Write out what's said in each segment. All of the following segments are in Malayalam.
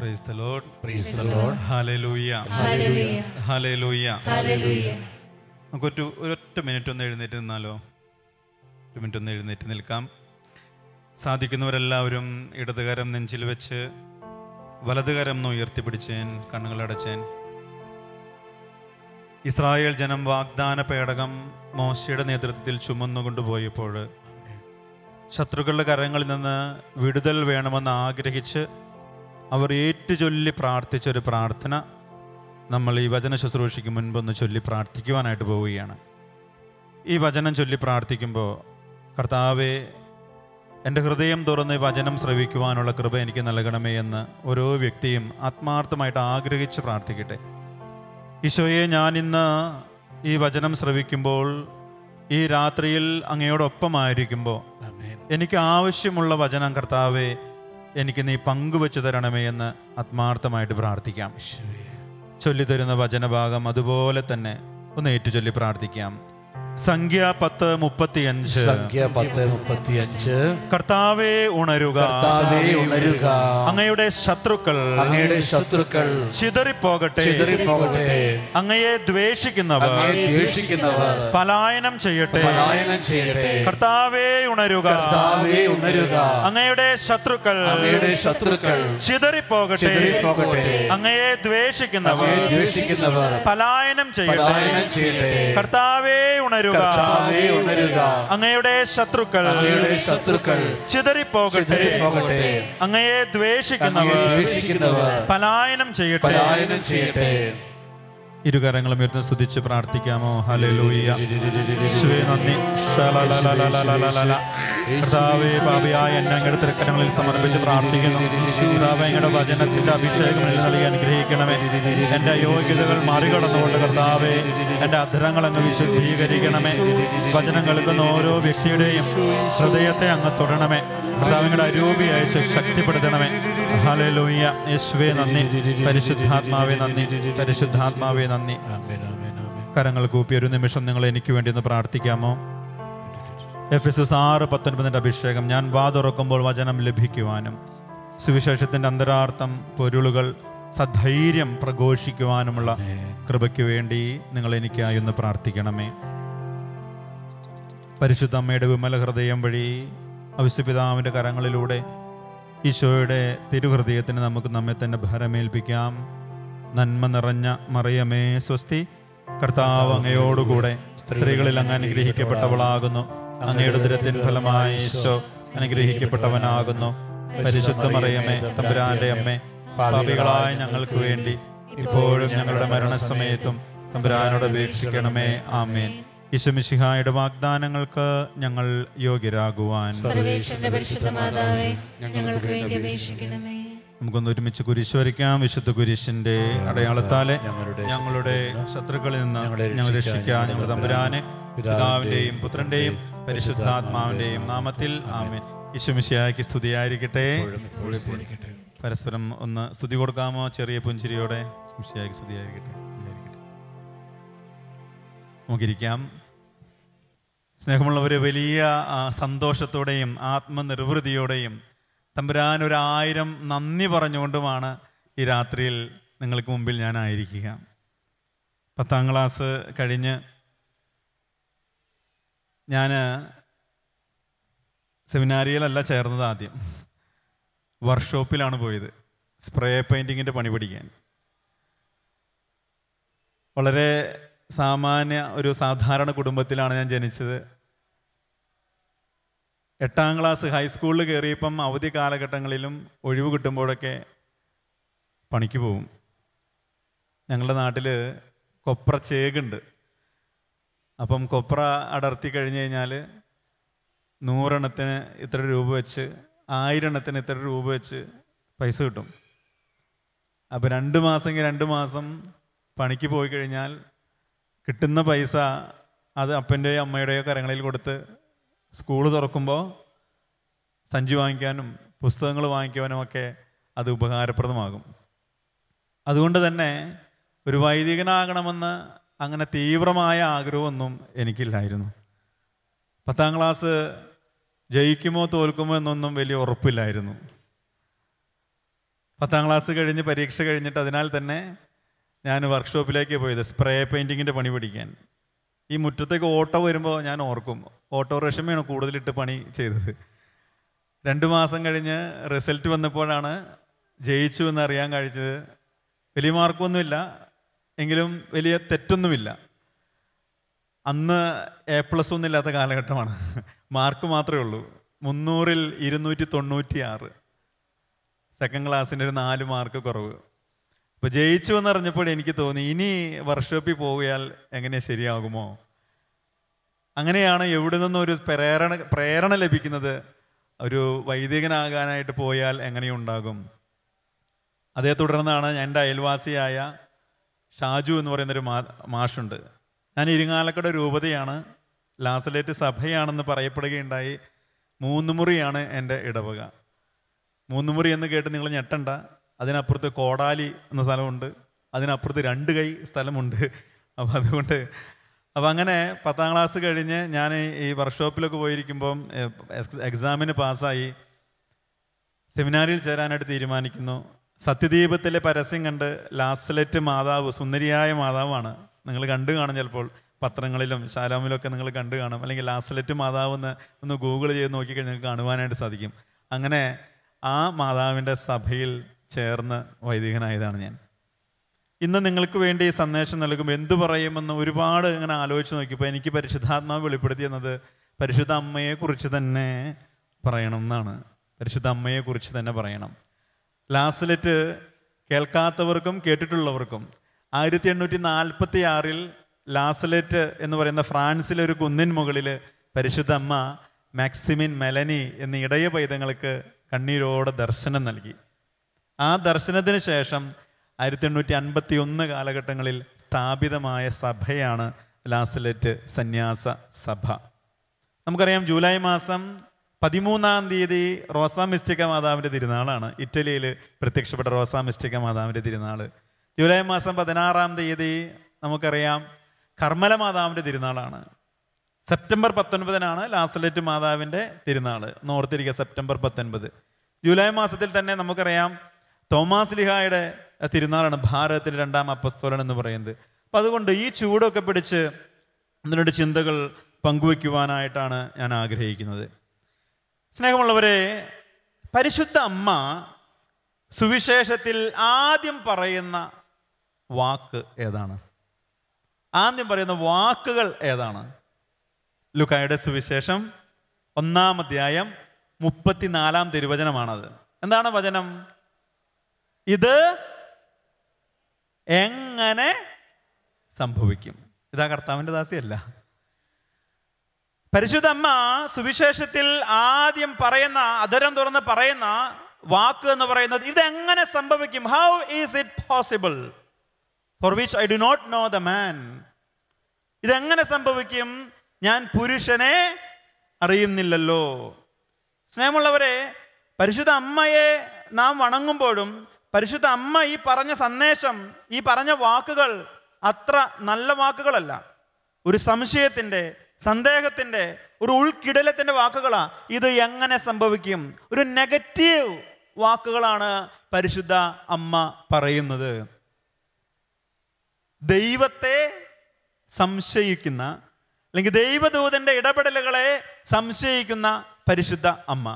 price the lord praise the lord hallelujah hallelujah hallelujah hallelujah നമുക്കൊരു ഒരൊറ്റ മിനിറ്റ് ഒന്ന് എഴുന്നേറ്റ് നിന്നാലോ ഒരു മിനിറ്റ് ഒന്ന് എഴുന്നേറ്റ് നിൽക്കാം സാധിക്കുന്നവരെല്ലാവരും ഇടതുകരം നെഞ്ചിൽ വെച്ച് വലതുകരം ഒന്ന് ഉയർത്തിപ്പിടിച്ചേൻ കണ്ണുകളടച്ചേൻ ഇസ്രായേൽ ജനം വാഗ്ദാന പേടകം മോശയുടെ നേതൃത്വത്തിൽ ചുമന്നുകൊണ്ടുപോയപ്പോൾ ശത്രുക്കളുടെ കരങ്ങളിൽ നിന്ന് വിടുതൽ വേണമെന്ന് ആഗ്രഹിച്ച് അവർ ഏറ്റുചൊല്ലി പ്രാർത്ഥിച്ചൊരു പ്രാർത്ഥന നമ്മൾ ഈ വചന ശുശ്രൂഷയ്ക്ക് മുൻപൊന്ന് ചൊല്ലി പ്രാർത്ഥിക്കുവാനായിട്ട് പോവുകയാണ് ഈ വചനം ചൊല്ലി പ്രാർത്ഥിക്കുമ്പോൾ കർത്താവെ എൻ്റെ ഹൃദയം തുറന്ന് വചനം ശ്രവിക്കുവാനുള്ള കൃപ എനിക്ക് നൽകണമേ എന്ന് ഓരോ വ്യക്തിയും ആത്മാർത്ഥമായിട്ട് ആഗ്രഹിച്ച് പ്രാർത്ഥിക്കട്ടെ ഈശോയെ ഞാനിന്ന് ഈ വചനം ശ്രവിക്കുമ്പോൾ ഈ രാത്രിയിൽ അങ്ങയോടൊപ്പമായിരിക്കുമ്പോൾ എനിക്ക് ആവശ്യമുള്ള വചനം കർത്താവേ എനിക്ക് നീ പങ്കുവെച്ചു തരണമേ എന്ന് ആത്മാർത്ഥമായിട്ട് പ്രാർത്ഥിക്കാം ചൊല്ലിത്തരുന്ന വചനഭാഗം അതുപോലെ തന്നെ ഒന്ന് ഏറ്റുചൊല്ലി പ്രാർത്ഥിക്കാം സംഖ്യ പത്ത് മുപ്പത്തിയഞ്ച് സംഖ്യ പത്ത് മുപ്പത്തിയഞ്ച് കർത്താവെ ഉണരുക കർത്താവേ ഉണരുക അങ്ങയുടെ ശത്രുക്കൾ അങ്ങയുടെ ശത്രുക്കൾ ചിതറിപ്പോകട്ടെ ചിതറിപ്പോകട്ടെ അങ്ങയെ ദ്വേഷിക്കുന്നവർ ദ്വേഷിക്കുന്നവർ പലായനം ചെയ്യട്ടെ പലായനം ചെയ്യട്ടെ കർത്താവേ ഉണരുക കർത്താവേ ഉണരുക അങ്ങയുടെ ശത്രുക്കൾ അങ്ങയുടെ ശത്രുക്കൾ ചിതറിപ്പോകട്ടെ ചിതറിപ്പോകട്ടെ അങ്ങയെ ദ്വേഷിക്കുന്നവർ ദ്വേഷിക്കുന്നവർ പലായനം ചെയ്യട്ടെ പലായനം ചെയ്യട്ടെ കർത്താവേ ഉണരുക ഉണരുക അങ്ങയുടെ ശത്രുക്കൾ അങ്ങയുടെ ശത്രുക്കൾ ചിതറിപ്പോകട്ടെ അങ്ങയെ ദ്വേഷിക്കുന്നവർ പലായനം ചെയ്യട്ടെ പലായനം ചെയ്യട്ടെ ഇരുകരങ്ങളും ഇരുന്ന് സ്തുതിച്ച് പ്രാർത്ഥിക്കാമോ ഹലലൂയ നന്ദി കർത്താവേ പാപിയായ എന്നെ അങ്ങയുടെ തിരക്കരങ്ങളിൽ സമർപ്പിച്ച് പ്രാർത്ഥിക്കുന്നു കർത്താവ് അങ്ങയുടെ വചനത്തിന്റെ അഭിഷേകം നൽകി അനുഗ്രഹിക്കണമേ എൻ്റെ യോഗ്യതകൾ മറികടന്നുകൊണ്ട് കർത്താവേ എൻ്റെ അധരങ്ങൾ അങ്ങ് വിശുദ്ധീകരിക്കണമേ വചനം കേൾക്കുന്ന ഓരോ വ്യക്തിയുടെയും ഹൃദയത്തെ അങ്ങ് തൊടണമേ കർത്താവിങ്ങളുടെ അരൂപിയായി ശക്തിപ്പെടുത്തണമേ ഹലലൂയ യേശുവേ നന്ദി പരിശുദ്ധാത്മാവേ നന്ദി പരിശുദ്ധാത്മാവേ നന്ദി കരങ്ങൾ കൂപ്പി ഒരു നിമിഷം നിങ്ങൾ എനിക്ക് വേണ്ടി ഒന്ന് പ്രാർത്ഥിക്കാമോ എഫ് എസ് എസ് ആറ് പത്തൊൻപതിൻ്റെ അഭിഷേകം ഞാൻ വാതുറക്കുമ്പോൾ വചനം ലഭിക്കുവാനും സുവിശേഷത്തിൻ്റെ അന്തരാർത്ഥം പൊരുളുകൾ സധൈര്യം പ്രഘോഷിക്കുവാനുമുള്ള കൃപയ്ക്ക് വേണ്ടി നിങ്ങൾ എനിക്കായി ഒന്ന് പ്രാർത്ഥിക്കണമേ പരിശുദ്ധ അമ്മയുടെ വിമല ഹൃദയം വഴി അവിശ്വപിതാവിൻ്റെ കരങ്ങളിലൂടെ ഈശോയുടെ തിരുഹൃദയത്തിന് നമുക്ക് നമ്മെ തന്നെ ഭരമേൽപ്പിക്കാം നന്മ നിറഞ്ഞ മറിയമേ സ്വസ്തി കർത്താവ് അങ്ങയോടുകൂടെ സ്ത്രീകളിൽ അങ്ങ് അനുഗ്രഹിക്കപ്പെട്ടവളാകുന്നു അങ്ങയുടെ ദുരത്തിൻ ഫലമായ ഈശോ അനുഗ്രഹിക്കപ്പെട്ടവനാകുന്നു പരിശുദ്ധ മറിയമേ തമ്പുരാന്റെ അമ്മേ പാപികളായ ഞങ്ങൾക്ക് വേണ്ടി ഇപ്പോഴും ഞങ്ങളുടെ മരണസമയത്തും തമ്പുരാനോട് വീക്ഷിക്കണമേ ആമേൻ ഈശ്വമിശിഹായുടെ വാഗ്ദാനങ്ങൾക്ക് ഞങ്ങൾ യോഗ്യരാകുവാൻ നമുക്കൊന്ന് ഒരുമിച്ച് കുരിശ് വിശുദ്ധ കുരിശിന്റെ അടയാളത്താലെ ഞങ്ങളുടെ ശത്രുക്കളിൽ നിന്ന് ഞങ്ങൾ രക്ഷിക്കാം ഞങ്ങളുടെ തമ്പുരാനെ പിതാവിന്റെയും പുത്രന്റെയും പരിശുദ്ധാത്മാവിന്റെയും നാമത്തിൽ ആമേൻ ഈശ്വമിശിഹായ്ക്ക് സ്തുതിയായിരിക്കട്ടെ പരസ്പരം ഒന്ന് സ്തുതി കൊടുക്കാമോ ചെറിയ പുഞ്ചിരിയോടെ സ്തുതിയായിരിക്കട്ടെ നമുക്കിരിക്കാം സ്നേഹമുള്ളവർ വലിയ സന്തോഷത്തോടെയും ആത്മനിർവൃതിയോടെയും തമ്പുരാൻ ഒരായിരം നന്ദി പറഞ്ഞുകൊണ്ടുമാണ് ഈ രാത്രിയിൽ നിങ്ങൾക്ക് മുമ്പിൽ ഞാനായിരിക്കുക പത്താം ക്ലാസ് കഴിഞ്ഞ് ഞാൻ സെമിനാരിയിലല്ല ചേർന്നത് ആദ്യം വർക്ക്ഷോപ്പിലാണ് പോയത് സ്പ്രേ പെയിൻറ്റിങ്ങിൻ്റെ പണി പഠിക്കാൻ വളരെ സാമാന്യ ഒരു സാധാരണ കുടുംബത്തിലാണ് ഞാൻ ജനിച്ചത് എട്ടാം ക്ലാസ് ഹൈസ്കൂളിൽ കയറിയപ്പം അവധി കാലഘട്ടങ്ങളിലും ഒഴിവ് കിട്ടുമ്പോഴൊക്കെ പണിക്ക് പോവും ഞങ്ങളുടെ നാട്ടിൽ കൊപ്ര ചേകുണ്ട് അപ്പം കൊപ്ര അടർത്തി കഴിഞ്ഞ് കഴിഞ്ഞാൽ നൂറെണ്ണത്തിന് ഇത്ര രൂപ വെച്ച് ആയിരെണ്ണത്തിന് ഇത്ര രൂപ വെച്ച് പൈസ കിട്ടും അപ്പോൾ രണ്ട് മാസമെങ്കിൽ രണ്ട് മാസം പണിക്ക് പോയി കഴിഞ്ഞാൽ കിട്ടുന്ന പൈസ അത് അപ്പൻ്റെയോ അമ്മയുടെയോ കരങ്ങളിൽ കൊടുത്ത് സ്കൂൾ തുറക്കുമ്പോൾ സഞ്ചി വാങ്ങിക്കാനും പുസ്തകങ്ങൾ വാങ്ങിക്കുവാനും ഒക്കെ അത് ഉപകാരപ്രദമാകും അതുകൊണ്ട് തന്നെ ഒരു വൈദികനാകണമെന്ന് അങ്ങനെ തീവ്രമായ ആഗ്രഹമൊന്നും എനിക്കില്ലായിരുന്നു പത്താം ക്ലാസ് ജയിക്കുമോ തോൽക്കുമോ എന്നൊന്നും വലിയ ഉറപ്പില്ലായിരുന്നു പത്താം ക്ലാസ് കഴിഞ്ഞ് പരീക്ഷ കഴിഞ്ഞിട്ട് അതിനാൽ തന്നെ ഞാൻ വർക്ക്ഷോപ്പിലേക്ക് പോയത് സ്പ്രേ പെയിൻറ്റിങ്ങിൻ്റെ പണി പഠിക്കാൻ ഈ മുറ്റത്തേക്ക് ഓട്ടോ വരുമ്പോൾ ഞാൻ ഓർക്കും റഷമയാണ് കൂടുതലിട്ട് പണി ചെയ്തത് രണ്ട് മാസം കഴിഞ്ഞ് റിസൾട്ട് വന്നപ്പോഴാണ് ജയിച്ചു എന്ന് അറിയാൻ കഴിച്ചത് വലിയ മാർക്കൊന്നുമില്ല എങ്കിലും വലിയ തെറ്റൊന്നുമില്ല അന്ന് എ പ്ലസ് ഒന്നും ഇല്ലാത്ത കാലഘട്ടമാണ് മാർക്ക് മാത്രമേ ഉള്ളൂ മുന്നൂറിൽ ഇരുന്നൂറ്റി തൊണ്ണൂറ്റി ആറ് സെക്കൻഡ് ക്ലാസ്സിൻ്റെ ഒരു നാല് മാർക്ക് കുറവ് അപ്പോൾ ജയിച്ചു എന്നറിഞ്ഞപ്പോൾ എനിക്ക് തോന്നി ഇനി വർക്ക്ഷോപ്പിൽ പോവുകയാൽ എങ്ങനെ ശരിയാകുമോ അങ്ങനെയാണ് എവിടെ നിന്നും ഒരു പ്രേരണ പ്രേരണ ലഭിക്കുന്നത് ഒരു വൈദികനാകാനായിട്ട് പോയാൽ എങ്ങനെയുണ്ടാകും അതേ തുടർന്നാണ് എൻ്റെ അയൽവാസിയായ ഷാജു എന്ന് പറയുന്നൊരു മാ മാഷുണ്ട് ഞാൻ ഇരിങ്ങാലക്കട രൂപതയാണ് ലാസലേറ്റ് സഭയാണെന്ന് പറയപ്പെടുകയുണ്ടായി മൂന്നുമുറിയാണ് എൻ്റെ ഇടവക മൂന്നുമുറി എന്ന് കേട്ട് നിങ്ങൾ ഞെട്ടണ്ട അതിനപ്പുറത്ത് കോടാലി എന്ന സ്ഥലമുണ്ട് അതിനപ്പുറത്ത് രണ്ട് കൈ സ്ഥലമുണ്ട് അപ്പം അതുകൊണ്ട് അപ്പം അങ്ങനെ പത്താം ക്ലാസ് കഴിഞ്ഞ് ഞാൻ ഈ വർക്ക്ഷോപ്പിലൊക്കെ പോയിരിക്കുമ്പം എക്സാമിന് പാസ്സായി സെമിനാറിൽ ചേരാനായിട്ട് തീരുമാനിക്കുന്നു സത്യദീപത്തിലെ പരസ്യം കണ്ട് ലാസ്ലറ്റ് മാതാവ് സുന്ദരിയായ മാതാവാണ് നിങ്ങൾ കണ്ടു കാണും ചിലപ്പോൾ പത്രങ്ങളിലും ഒക്കെ നിങ്ങൾ കണ്ടു കാണും അല്ലെങ്കിൽ ലാസ്ലറ്റ് മാതാവ് എന്ന് ഒന്ന് ഗൂഗിൾ ചെയ്ത് നോക്കിക്കഴിഞ്ഞാൽ നിങ്ങൾക്ക് കാണുവാനായിട്ട് സാധിക്കും അങ്ങനെ ആ മാതാവിൻ്റെ സഭയിൽ ചേർന്ന് വൈദികനായതാണ് ഞാൻ ഇന്ന് നിങ്ങൾക്ക് വേണ്ടി ഈ സന്ദേശം നൽകുമ്പോൾ എന്തു പറയുമെന്ന് ഒരുപാട് ഇങ്ങനെ ആലോചിച്ച് നോക്കിയപ്പോൾ എനിക്ക് പരിശുദ്ധാത്മാവ് വെളിപ്പെടുത്തി എന്നത് പരിശുദ്ധ അമ്മയെക്കുറിച്ച് തന്നെ പറയണം എന്നാണ് പരിശുദ്ധ അമ്മയെക്കുറിച്ച് തന്നെ പറയണം ലാസ്റ്റിലെറ്റ് കേൾക്കാത്തവർക്കും കേട്ടിട്ടുള്ളവർക്കും ആയിരത്തി എണ്ണൂറ്റി നാൽപ്പത്തി ആറിൽ ലാസലറ്റ് എന്ന് പറയുന്ന ഫ്രാൻസിലെ ഒരു കുന്നിൻ മുകളിൽ പരിശുദ്ധ അമ്മ മാക്സിമിൻ മെലനി എന്നീ ഇടയ പൈതങ്ങൾക്ക് കണ്ണീരോടെ ദർശനം നൽകി ആ ദർശനത്തിന് ശേഷം ആയിരത്തി എണ്ണൂറ്റി അൻപത്തി ഒന്ന് കാലഘട്ടങ്ങളിൽ സ്ഥാപിതമായ സഭയാണ് ലാസലറ്റ് സന്യാസ സഭ നമുക്കറിയാം ജൂലൈ മാസം പതിമൂന്നാം തീയതി റോസാ മിസ്റ്റിക്ക മാതാവിൻ്റെ തിരുനാളാണ് ഇറ്റലിയിൽ പ്രത്യക്ഷപ്പെട്ട റോസാ മിസ്റ്റിക്ക മാതാവിൻ്റെ തിരുനാൾ ജൂലൈ മാസം പതിനാറാം തീയതി നമുക്കറിയാം കർമ്മല മാതാവിൻ്റെ തിരുനാളാണ് സെപ്റ്റംബർ പത്തൊൻപതിനാണ് ലാസലറ്റ് മാതാവിൻ്റെ തിരുനാൾ നോർത്തിരിക്കുക സെപ്റ്റംബർ പത്തൊൻപത് ജൂലൈ മാസത്തിൽ തന്നെ നമുക്കറിയാം തോമാസ് ലിഹായുടെ തിരുനാളാണ് ഭാരതത്തിൻ്റെ രണ്ടാം അപ്പസ്തോലൻ എന്ന് പറയുന്നത് അപ്പം അതുകൊണ്ട് ഈ ചൂടൊക്കെ പിടിച്ച് നിങ്ങളുടെ ചിന്തകൾ പങ്കുവയ്ക്കുവാനായിട്ടാണ് ഞാൻ ആഗ്രഹിക്കുന്നത് സ്നേഹമുള്ളവരെ പരിശുദ്ധ അമ്മ സുവിശേഷത്തിൽ ആദ്യം പറയുന്ന വാക്ക് ഏതാണ് ആദ്യം പറയുന്ന വാക്കുകൾ ഏതാണ് ലുക്കായുടെ സുവിശേഷം ഒന്നാം അധ്യായം മുപ്പത്തിനാലാം തിരുവചനമാണത് എന്താണ് വചനം ഇത് എങ്ങനെ സംഭവിക്കും ഇതാ കർത്താവിൻ്റെ ദാസിയല്ല പരിശുദ്ധമ്മ സുവിശേഷത്തിൽ ആദ്യം പറയുന്ന അധരം തുറന്ന് പറയുന്ന വാക്ക് എന്ന് പറയുന്നത് ഇതെങ്ങനെ സംഭവിക്കും how is it possible for which I do not know the man ഇതെങ്ങനെ സംഭവിക്കും ഞാൻ പുരുഷനെ അറിയുന്നില്ലല്ലോ സ്നേഹമുള്ളവരെ പരിശുദ്ധ അമ്മയെ നാം വണങ്ങുമ്പോഴും പരിശുദ്ധ അമ്മ ഈ പറഞ്ഞ സന്ദേശം ഈ പറഞ്ഞ വാക്കുകൾ അത്ര നല്ല വാക്കുകളല്ല ഒരു സംശയത്തിൻ്റെ സന്ദേഹത്തിൻ്റെ ഒരു ഉൾക്കിടലത്തിൻ്റെ വാക്കുകളാണ് ഇത് എങ്ങനെ സംഭവിക്കും ഒരു നെഗറ്റീവ് വാക്കുകളാണ് പരിശുദ്ധ അമ്മ പറയുന്നത് ദൈവത്തെ സംശയിക്കുന്ന അല്ലെങ്കിൽ ദൈവദൂതൻ്റെ ഇടപെടലുകളെ സംശയിക്കുന്ന പരിശുദ്ധ അമ്മ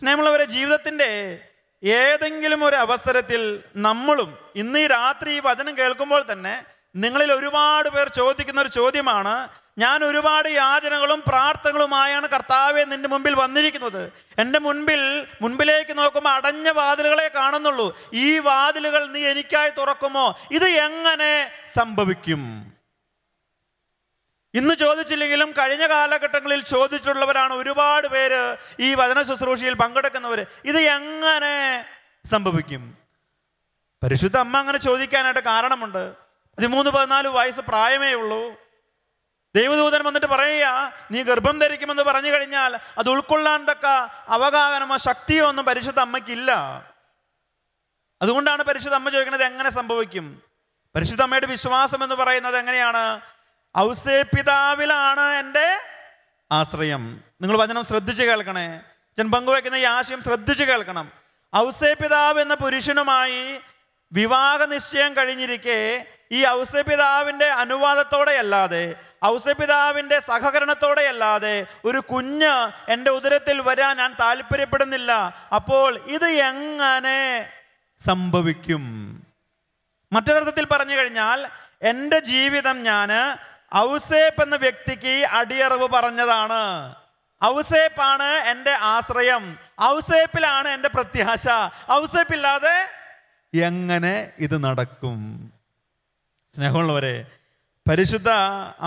സ്നേഹമുള്ളവരെ ജീവിതത്തിൻ്റെ ഏതെങ്കിലും ഒരു അവസരത്തിൽ നമ്മളും ഇന്ന് ഈ രാത്രി ഈ വചനം കേൾക്കുമ്പോൾ തന്നെ നിങ്ങളിൽ ഒരുപാട് പേർ ചോദിക്കുന്ന ഒരു ചോദ്യമാണ് ഞാൻ ഒരുപാട് യാചനകളും പ്രാർത്ഥനകളുമായാണ് കർത്താവെ നിന്റെ മുമ്പിൽ വന്നിരിക്കുന്നത് എൻ്റെ മുൻപിൽ മുൻപിലേക്ക് നോക്കുമ്പോൾ അടഞ്ഞ വാതിലുകളെ കാണുന്നുള്ളൂ ഈ വാതിലുകൾ നീ എനിക്കായി തുറക്കുമോ ഇത് എങ്ങനെ സംഭവിക്കും ഇന്ന് ചോദിച്ചില്ലെങ്കിലും കഴിഞ്ഞ കാലഘട്ടങ്ങളിൽ ചോദിച്ചിട്ടുള്ളവരാണ് ഒരുപാട് പേര് ഈ വചന ശുശ്രൂഷയിൽ പങ്കെടുക്കുന്നവർ ഇത് എങ്ങനെ സംഭവിക്കും പരിശുദ്ധ അമ്മ അങ്ങനെ ചോദിക്കാനായിട്ട് കാരണമുണ്ട് പതിമൂന്ന് പതിനാല് വയസ്സ് പ്രായമേ ഉള്ളൂ ദൈവദൂതൻ വന്നിട്ട് പറയുക നീ ഗർഭം ധരിക്കുമെന്ന് പറഞ്ഞു കഴിഞ്ഞാൽ അത് ഉൾക്കൊള്ളാൻ തക്ക അവഗാഹനമോ ശക്തിയോ ഒന്നും പരിശുദ്ധ അമ്മയ്ക്കില്ല അതുകൊണ്ടാണ് പരിശുദ്ധ അമ്മ ചോദിക്കുന്നത് എങ്ങനെ സംഭവിക്കും പരിശുദ്ധ അമ്മയുടെ വിശ്വാസം എന്ന് പറയുന്നത് എങ്ങനെയാണ് ഔസേ പിതാവിലാണ് എൻ്റെ ആശ്രയം നിങ്ങൾ വചനം ശ്രദ്ധിച്ച് കേൾക്കണേ ഞാൻ പങ്കുവയ്ക്കുന്ന ഈ ആശയം ശ്രദ്ധിച്ച് കേൾക്കണം ഔസേ പിതാവ് എന്ന പുരുഷനുമായി വിവാഹ നിശ്ചയം കഴിഞ്ഞിരിക്കെ ഈ ഔസപിതാവിൻ്റെ അനുവാദത്തോടെയല്ലാതെ ഔസപിതാവിൻ്റെ സഹകരണത്തോടെയല്ലാതെ ഒരു കുഞ്ഞ് എൻ്റെ ഉദരത്തിൽ വരാൻ ഞാൻ താല്പര്യപ്പെടുന്നില്ല അപ്പോൾ ഇത് എങ്ങനെ സംഭവിക്കും മറ്റൊരർത്ഥത്തിൽ പറഞ്ഞു കഴിഞ്ഞാൽ എൻ്റെ ജീവിതം ഞാൻ ഔസേപ്പ് എന്ന വ്യക്തിക്ക് അടിയറവ് പറഞ്ഞതാണ് ഔസേപ്പാണ് എൻ്റെ ആശ്രയം ഔസേപ്പിലാണ് എൻ്റെ പ്രത്യാശ ഔസേപ്പില്ലാതെ എങ്ങനെ ഇത് നടക്കും സ്നേഹമുള്ളവരെ പരിശുദ്ധ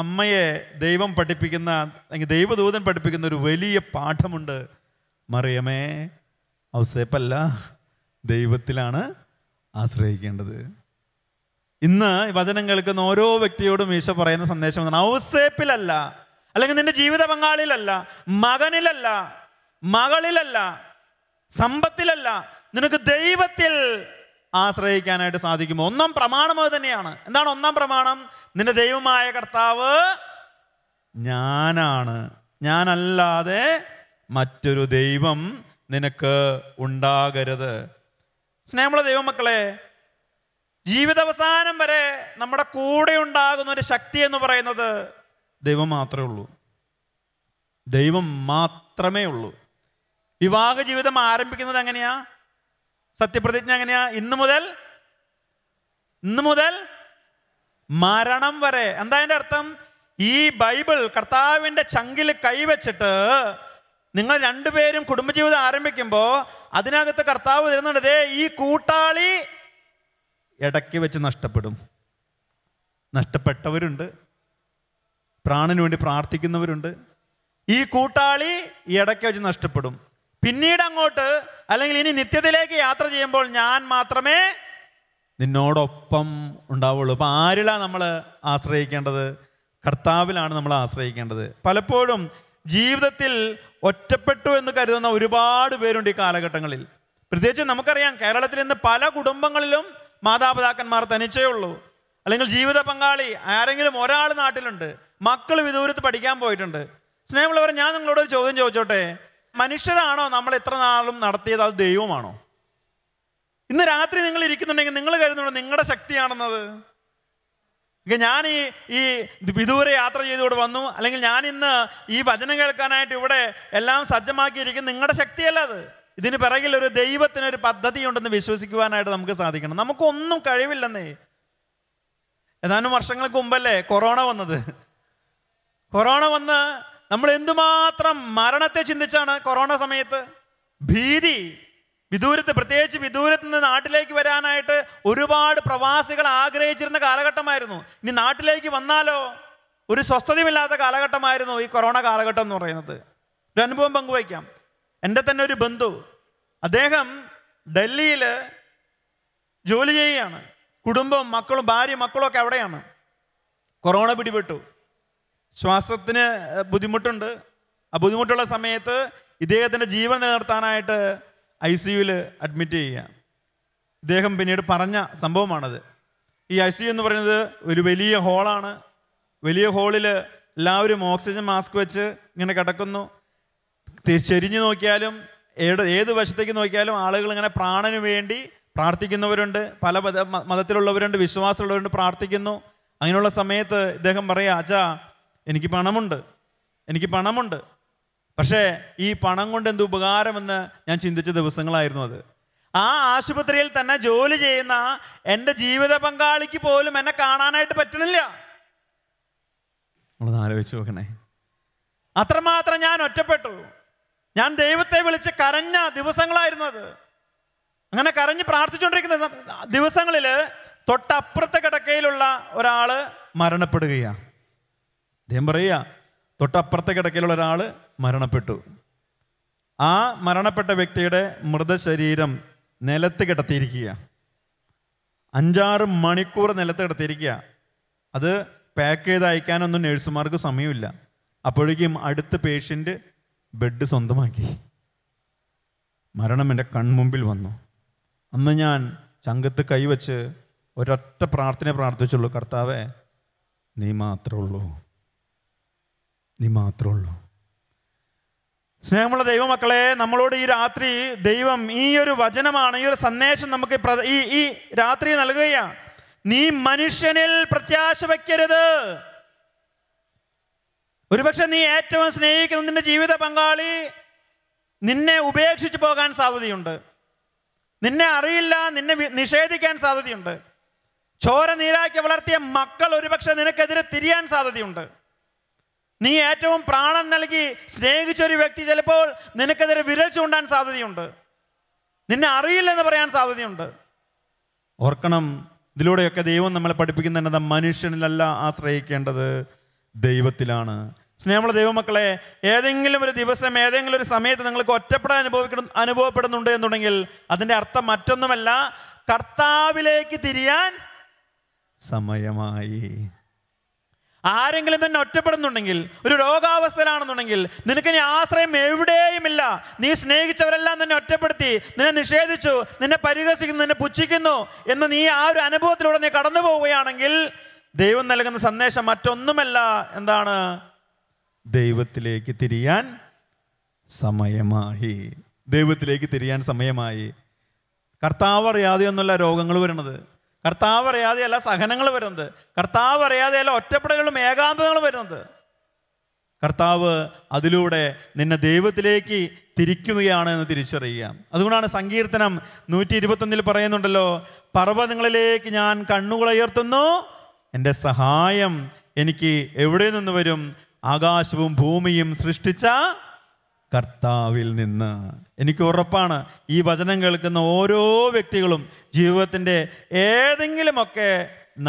അമ്മയെ ദൈവം പഠിപ്പിക്കുന്ന അല്ലെങ്കിൽ ദൈവദൂതൻ പഠിപ്പിക്കുന്ന ഒരു വലിയ പാഠമുണ്ട് മറിയമേ ഔസേപ്പല്ല ദൈവത്തിലാണ് ആശ്രയിക്കേണ്ടത് ഇന്ന് വചനം കേൾക്കുന്ന ഓരോ വ്യക്തിയോടും ഈശോ പറയുന്ന സന്ദേശം എന്താണ് ഔസേപ്പിലല്ല അല്ലെങ്കിൽ നിന്റെ ജീവിത പങ്കാളിയിലല്ല മകനിലല്ല മകളിലല്ല സമ്പത്തിലല്ല നിനക്ക് ദൈവത്തിൽ ആശ്രയിക്കാനായിട്ട് സാധിക്കുമോ ഒന്നാം പ്രമാണം അത് തന്നെയാണ് എന്താണ് ഒന്നാം പ്രമാണം നിന്റെ ദൈവമായ കർത്താവ് ഞാനാണ് ഞാനല്ലാതെ മറ്റൊരു ദൈവം നിനക്ക് ഉണ്ടാകരുത് സ്നേഹമുള്ള ദൈവമക്കളെ ജീവിതാവസാനം വരെ നമ്മുടെ കൂടെ ഉണ്ടാകുന്ന ഒരു ശക്തി എന്ന് പറയുന്നത് ദൈവം മാത്രമേ ഉള്ളൂ ദൈവം മാത്രമേ ഉള്ളൂ വിവാഹ ജീവിതം ആരംഭിക്കുന്നത് എങ്ങനെയാ സത്യപ്രതിജ്ഞ എങ്ങനെയാ ഇന്ന് മുതൽ ഇന്ന് മുതൽ മരണം വരെ എന്താ എൻ്റെ അർത്ഥം ഈ ബൈബിൾ കർത്താവിൻ്റെ ചങ്കിൽ കൈവച്ചിട്ട് നിങ്ങൾ രണ്ടുപേരും കുടുംബജീവിതം ആരംഭിക്കുമ്പോൾ അതിനകത്ത് കർത്താവ് തരുന്നുണ്ട് ഈ കൂട്ടാളി ഇടയ്ക്ക് വെച്ച് നഷ്ടപ്പെടും നഷ്ടപ്പെട്ടവരുണ്ട് പ്രാണന് വേണ്ടി പ്രാർത്ഥിക്കുന്നവരുണ്ട് ഈ കൂട്ടാളി ഇടയ്ക്ക് വെച്ച് നഷ്ടപ്പെടും പിന്നീട് അങ്ങോട്ട് അല്ലെങ്കിൽ ഇനി നിത്യത്തിലേക്ക് യാത്ര ചെയ്യുമ്പോൾ ഞാൻ മാത്രമേ നിന്നോടൊപ്പം ഉണ്ടാവുള്ളൂ അപ്പം ആരിലാണ് നമ്മൾ ആശ്രയിക്കേണ്ടത് കർത്താവിലാണ് നമ്മൾ ആശ്രയിക്കേണ്ടത് പലപ്പോഴും ജീവിതത്തിൽ ഒറ്റപ്പെട്ടു എന്ന് കരുതുന്ന ഒരുപാട് പേരുണ്ട് ഈ കാലഘട്ടങ്ങളിൽ പ്രത്യേകിച്ച് നമുക്കറിയാം കേരളത്തിൽ ഇന്ന് പല കുടുംബങ്ങളിലും മാതാപിതാക്കന്മാർ തനിച്ചേ ഉള്ളൂ അല്ലെങ്കിൽ ജീവിത പങ്കാളി ആരെങ്കിലും ഒരാൾ നാട്ടിലുണ്ട് മക്കൾ വിദൂരത്ത് പഠിക്കാൻ പോയിട്ടുണ്ട് സ്നേഹമുള്ളവർ ഞാൻ നിങ്ങളോട് ഒരു ചോദ്യം ചോദിച്ചോട്ടെ മനുഷ്യരാണോ നമ്മൾ എത്ര നാളും നടത്തിയത് അത് ദൈവമാണോ ഇന്ന് രാത്രി നിങ്ങൾ ഇരിക്കുന്നുണ്ടെങ്കിൽ നിങ്ങൾ കരുതുന്നുണ്ടോ നിങ്ങളുടെ ശക്തിയാണെന്നത് ഞാൻ ഈ ഈ വിദൂര യാത്ര ചെയ്തുകൊണ്ട് വന്നു അല്ലെങ്കിൽ ഞാൻ ഇന്ന് ഈ വചനം കേൾക്കാനായിട്ട് ഇവിടെ എല്ലാം സജ്ജമാക്കിയിരിക്കും നിങ്ങളുടെ ശക്തിയല്ല അത് ഇതിന് പിറകിൽ ഒരു ദൈവത്തിനൊരു ഉണ്ടെന്ന് വിശ്വസിക്കുവാനായിട്ട് നമുക്ക് സാധിക്കണം നമുക്കൊന്നും കഴിവില്ലെന്നേ ഏതാനും വർഷങ്ങൾക്ക് മുമ്പല്ലേ കൊറോണ വന്നത് കൊറോണ വന്ന് നമ്മൾ എന്തുമാത്രം മരണത്തെ ചിന്തിച്ചാണ് കൊറോണ സമയത്ത് ഭീതി വിദൂരത്ത് പ്രത്യേകിച്ച് വിദൂരത്ത് നിന്ന് നാട്ടിലേക്ക് വരാനായിട്ട് ഒരുപാട് പ്രവാസികൾ ആഗ്രഹിച്ചിരുന്ന കാലഘട്ടമായിരുന്നു ഇനി നാട്ടിലേക്ക് വന്നാലോ ഒരു സ്വസ്ഥതയുമില്ലാത്ത കാലഘട്ടമായിരുന്നു ഈ കൊറോണ കാലഘട്ടം എന്ന് പറയുന്നത് ഒരു അനുഭവം പങ്കുവയ്ക്കാം എൻ്റെ തന്നെ ഒരു ബന്ധു അദ്ദേഹം ഡൽഹിയിൽ ജോലി ചെയ്യുകയാണ് കുടുംബം മക്കളും ഭാര്യ മക്കളൊക്കെ അവിടെയാണ് കൊറോണ പിടിപെട്ടു ശ്വാസത്തിന് ബുദ്ധിമുട്ടുണ്ട് ആ ബുദ്ധിമുട്ടുള്ള സമയത്ത് ഇദ്ദേഹത്തിൻ്റെ ജീവൻ നിലനിർത്താനായിട്ട് ഐ സി യുവിൽ അഡ്മിറ്റ് ചെയ്യുക ഇദ്ദേഹം പിന്നീട് പറഞ്ഞ സംഭവമാണത് ഈ ഐ സി യു എന്ന് പറയുന്നത് ഒരു വലിയ ഹോളാണ് വലിയ ഹോളിൽ എല്ലാവരും ഓക്സിജൻ മാസ്ക് വെച്ച് ഇങ്ങനെ കിടക്കുന്നു ചെരിഞ്ഞു നോക്കിയാലും ഏട് ഏത് വശത്തേക്ക് നോക്കിയാലും ആളുകൾ ഇങ്ങനെ പ്രാണന് വേണ്ടി പ്രാർത്ഥിക്കുന്നവരുണ്ട് പല മതത്തിലുള്ളവരുണ്ട് വിശ്വാസമുള്ളവരുണ്ട് പ്രാർത്ഥിക്കുന്നു അങ്ങനെയുള്ള സമയത്ത് ഇദ്ദേഹം പറയുക അച്ഛാ എനിക്ക് പണമുണ്ട് എനിക്ക് പണമുണ്ട് പക്ഷേ ഈ പണം കൊണ്ട് എന്ത് ഉപകാരമെന്ന് ഞാൻ ചിന്തിച്ച ദിവസങ്ങളായിരുന്നു അത് ആ ആശുപത്രിയിൽ തന്നെ ജോലി ചെയ്യുന്ന എൻ്റെ ജീവിത പങ്കാളിക്ക് പോലും എന്നെ കാണാനായിട്ട് പറ്റണില്ല നമ്മളൊന്ന് ആലോചിച്ച് നോക്കണേ അത്രമാത്രം ഞാൻ ഒറ്റപ്പെട്ടു ഞാൻ ദൈവത്തെ വിളിച്ച് കരഞ്ഞ ദിവസങ്ങളായിരുന്നു അത് അങ്ങനെ കരഞ്ഞ് പ്രാർത്ഥിച്ചുകൊണ്ടിരിക്കുന്ന ദിവസങ്ങളിൽ തൊട്ടപ്പുറത്തെ കിടക്കയിലുള്ള ഒരാൾ മരണപ്പെടുകയാണ് അദ്ദേഹം പറയുക തൊട്ടപ്പുറത്തെ കിടക്കയിലുള്ള ഒരാൾ മരണപ്പെട്ടു ആ മരണപ്പെട്ട വ്യക്തിയുടെ മൃതശരീരം നിലത്ത് കിടത്തിയിരിക്കുക അഞ്ചാറ് മണിക്കൂർ നിലത്ത് കിടത്തിയിരിക്കുക അത് പാക്ക് ചെയ്ത് അയക്കാനൊന്നും നേഴ്സുമാർക്ക് സമയമില്ല അപ്പോഴേക്കും അടുത്ത പേഷ്യൻ്റ് ബെഡ് സ്വന്തമാക്കി മരണം എൻ്റെ കൺമുമ്പിൽ വന്നു അന്ന് ഞാൻ ചങ്കത്ത് കൈവച്ച് ഒരൊറ്റ പ്രാർത്ഥന പ്രാർത്ഥിച്ചുള്ളൂ കർത്താവെ നീ മാത്രമേ ഉള്ളൂ നീ മാത്രമേ ഉള്ളൂ സ്നേഹമുള്ള ദൈവമക്കളെ നമ്മളോട് ഈ രാത്രി ദൈവം ഈ ഒരു വചനമാണ് ഈ ഒരു സന്ദേശം നമുക്ക് ഈ ഈ രാത്രി നൽകുകയാണ് നീ മനുഷ്യനിൽ പ്രത്യാശ വയ്ക്കരുത് ഒരുപക്ഷെ നീ ഏറ്റവും സ്നേഹിക്കുന്ന നിന്റെ ജീവിത പങ്കാളി നിന്നെ ഉപേക്ഷിച്ചു പോകാൻ സാധ്യതയുണ്ട് നിന്നെ അറിയില്ല നിന്നെ നിഷേധിക്കാൻ സാധ്യതയുണ്ട് ചോര നീരാക്കി വളർത്തിയ മക്കൾ ഒരുപക്ഷെ നിനക്കെതിരെ തിരിയാൻ സാധ്യതയുണ്ട് നീ ഏറ്റവും പ്രാണം നൽകി സ്നേഹിച്ചൊരു വ്യക്തി ചിലപ്പോൾ നിനക്കെതിരെ വിരൽ ചൂണ്ടാൻ സാധ്യതയുണ്ട് നിന്നെ അറിയില്ലെന്ന് പറയാൻ സാധ്യതയുണ്ട് ഓർക്കണം ഇതിലൂടെയൊക്കെ ദൈവം നമ്മളെ പഠിപ്പിക്കുന്ന മനുഷ്യനിലല്ല ആശ്രയിക്കേണ്ടത് ദൈവത്തിലാണ് സ്നേഹമുള്ള ദൈവമക്കളെ ഏതെങ്കിലും ഒരു ദിവസം ഏതെങ്കിലും ഒരു സമയത്ത് നിങ്ങൾക്ക് ഒറ്റപ്പെടാൻ അനുഭവിക്കണം അനുഭവപ്പെടുന്നുണ്ട് എന്നുണ്ടെങ്കിൽ അതിൻ്റെ അർത്ഥം മറ്റൊന്നുമല്ല കർത്താവിലേക്ക് തിരിയാൻ സമയമായി ആരെങ്കിലും തന്നെ ഒറ്റപ്പെടുന്നുണ്ടെങ്കിൽ ഒരു രോഗാവസ്ഥയിലാണെന്നുണ്ടെങ്കിൽ നിനക്ക് ഇനി ആശ്രയം എവിടെയുമില്ല നീ സ്നേഹിച്ചവരെല്ലാം തന്നെ ഒറ്റപ്പെടുത്തി നിന്നെ നിഷേധിച്ചു നിന്നെ പരിഹസിക്കുന്നു നിന്നെ പുച്ഛിക്കുന്നു എന്ന് നീ ആ ഒരു അനുഭവത്തിലൂടെ നീ കടന്നു പോവുകയാണെങ്കിൽ ദൈവം നൽകുന്ന സന്ദേശം മറ്റൊന്നുമല്ല എന്താണ് ദൈവത്തിലേക്ക് തിരിയാൻ സമയമായി ദൈവത്തിലേക്ക് തിരിയാൻ സമയമായി കർത്താവ് അറിയാതെ ഒന്നുമല്ല രോഗങ്ങൾ വരുന്നത് കർത്താവ് അറിയാതെയല്ല സഹനങ്ങൾ വരുന്നത് കർത്താവ് അറിയാതെയല്ല ഒറ്റപ്പെടലുകളും ഏകാന്തതകളും വരുന്നത് കർത്താവ് അതിലൂടെ നിന്നെ ദൈവത്തിലേക്ക് തിരിക്കുകയാണ് എന്ന് തിരിച്ചറിയുക അതുകൊണ്ടാണ് സങ്കീർത്തനം നൂറ്റി ഇരുപത്തൊന്നിൽ പറയുന്നുണ്ടല്ലോ പർവ്വതങ്ങളിലേക്ക് ഞാൻ കണ്ണുകളുയർത്തുന്നു എൻ്റെ സഹായം എനിക്ക് എവിടെ നിന്ന് വരും ആകാശവും ഭൂമിയും സൃഷ്ടിച്ച കർത്താവിൽ നിന്ന് എനിക്ക് ഉറപ്പാണ് ഈ വചനം കേൾക്കുന്ന ഓരോ വ്യക്തികളും ജീവിതത്തിൻ്റെ ഏതെങ്കിലുമൊക്കെ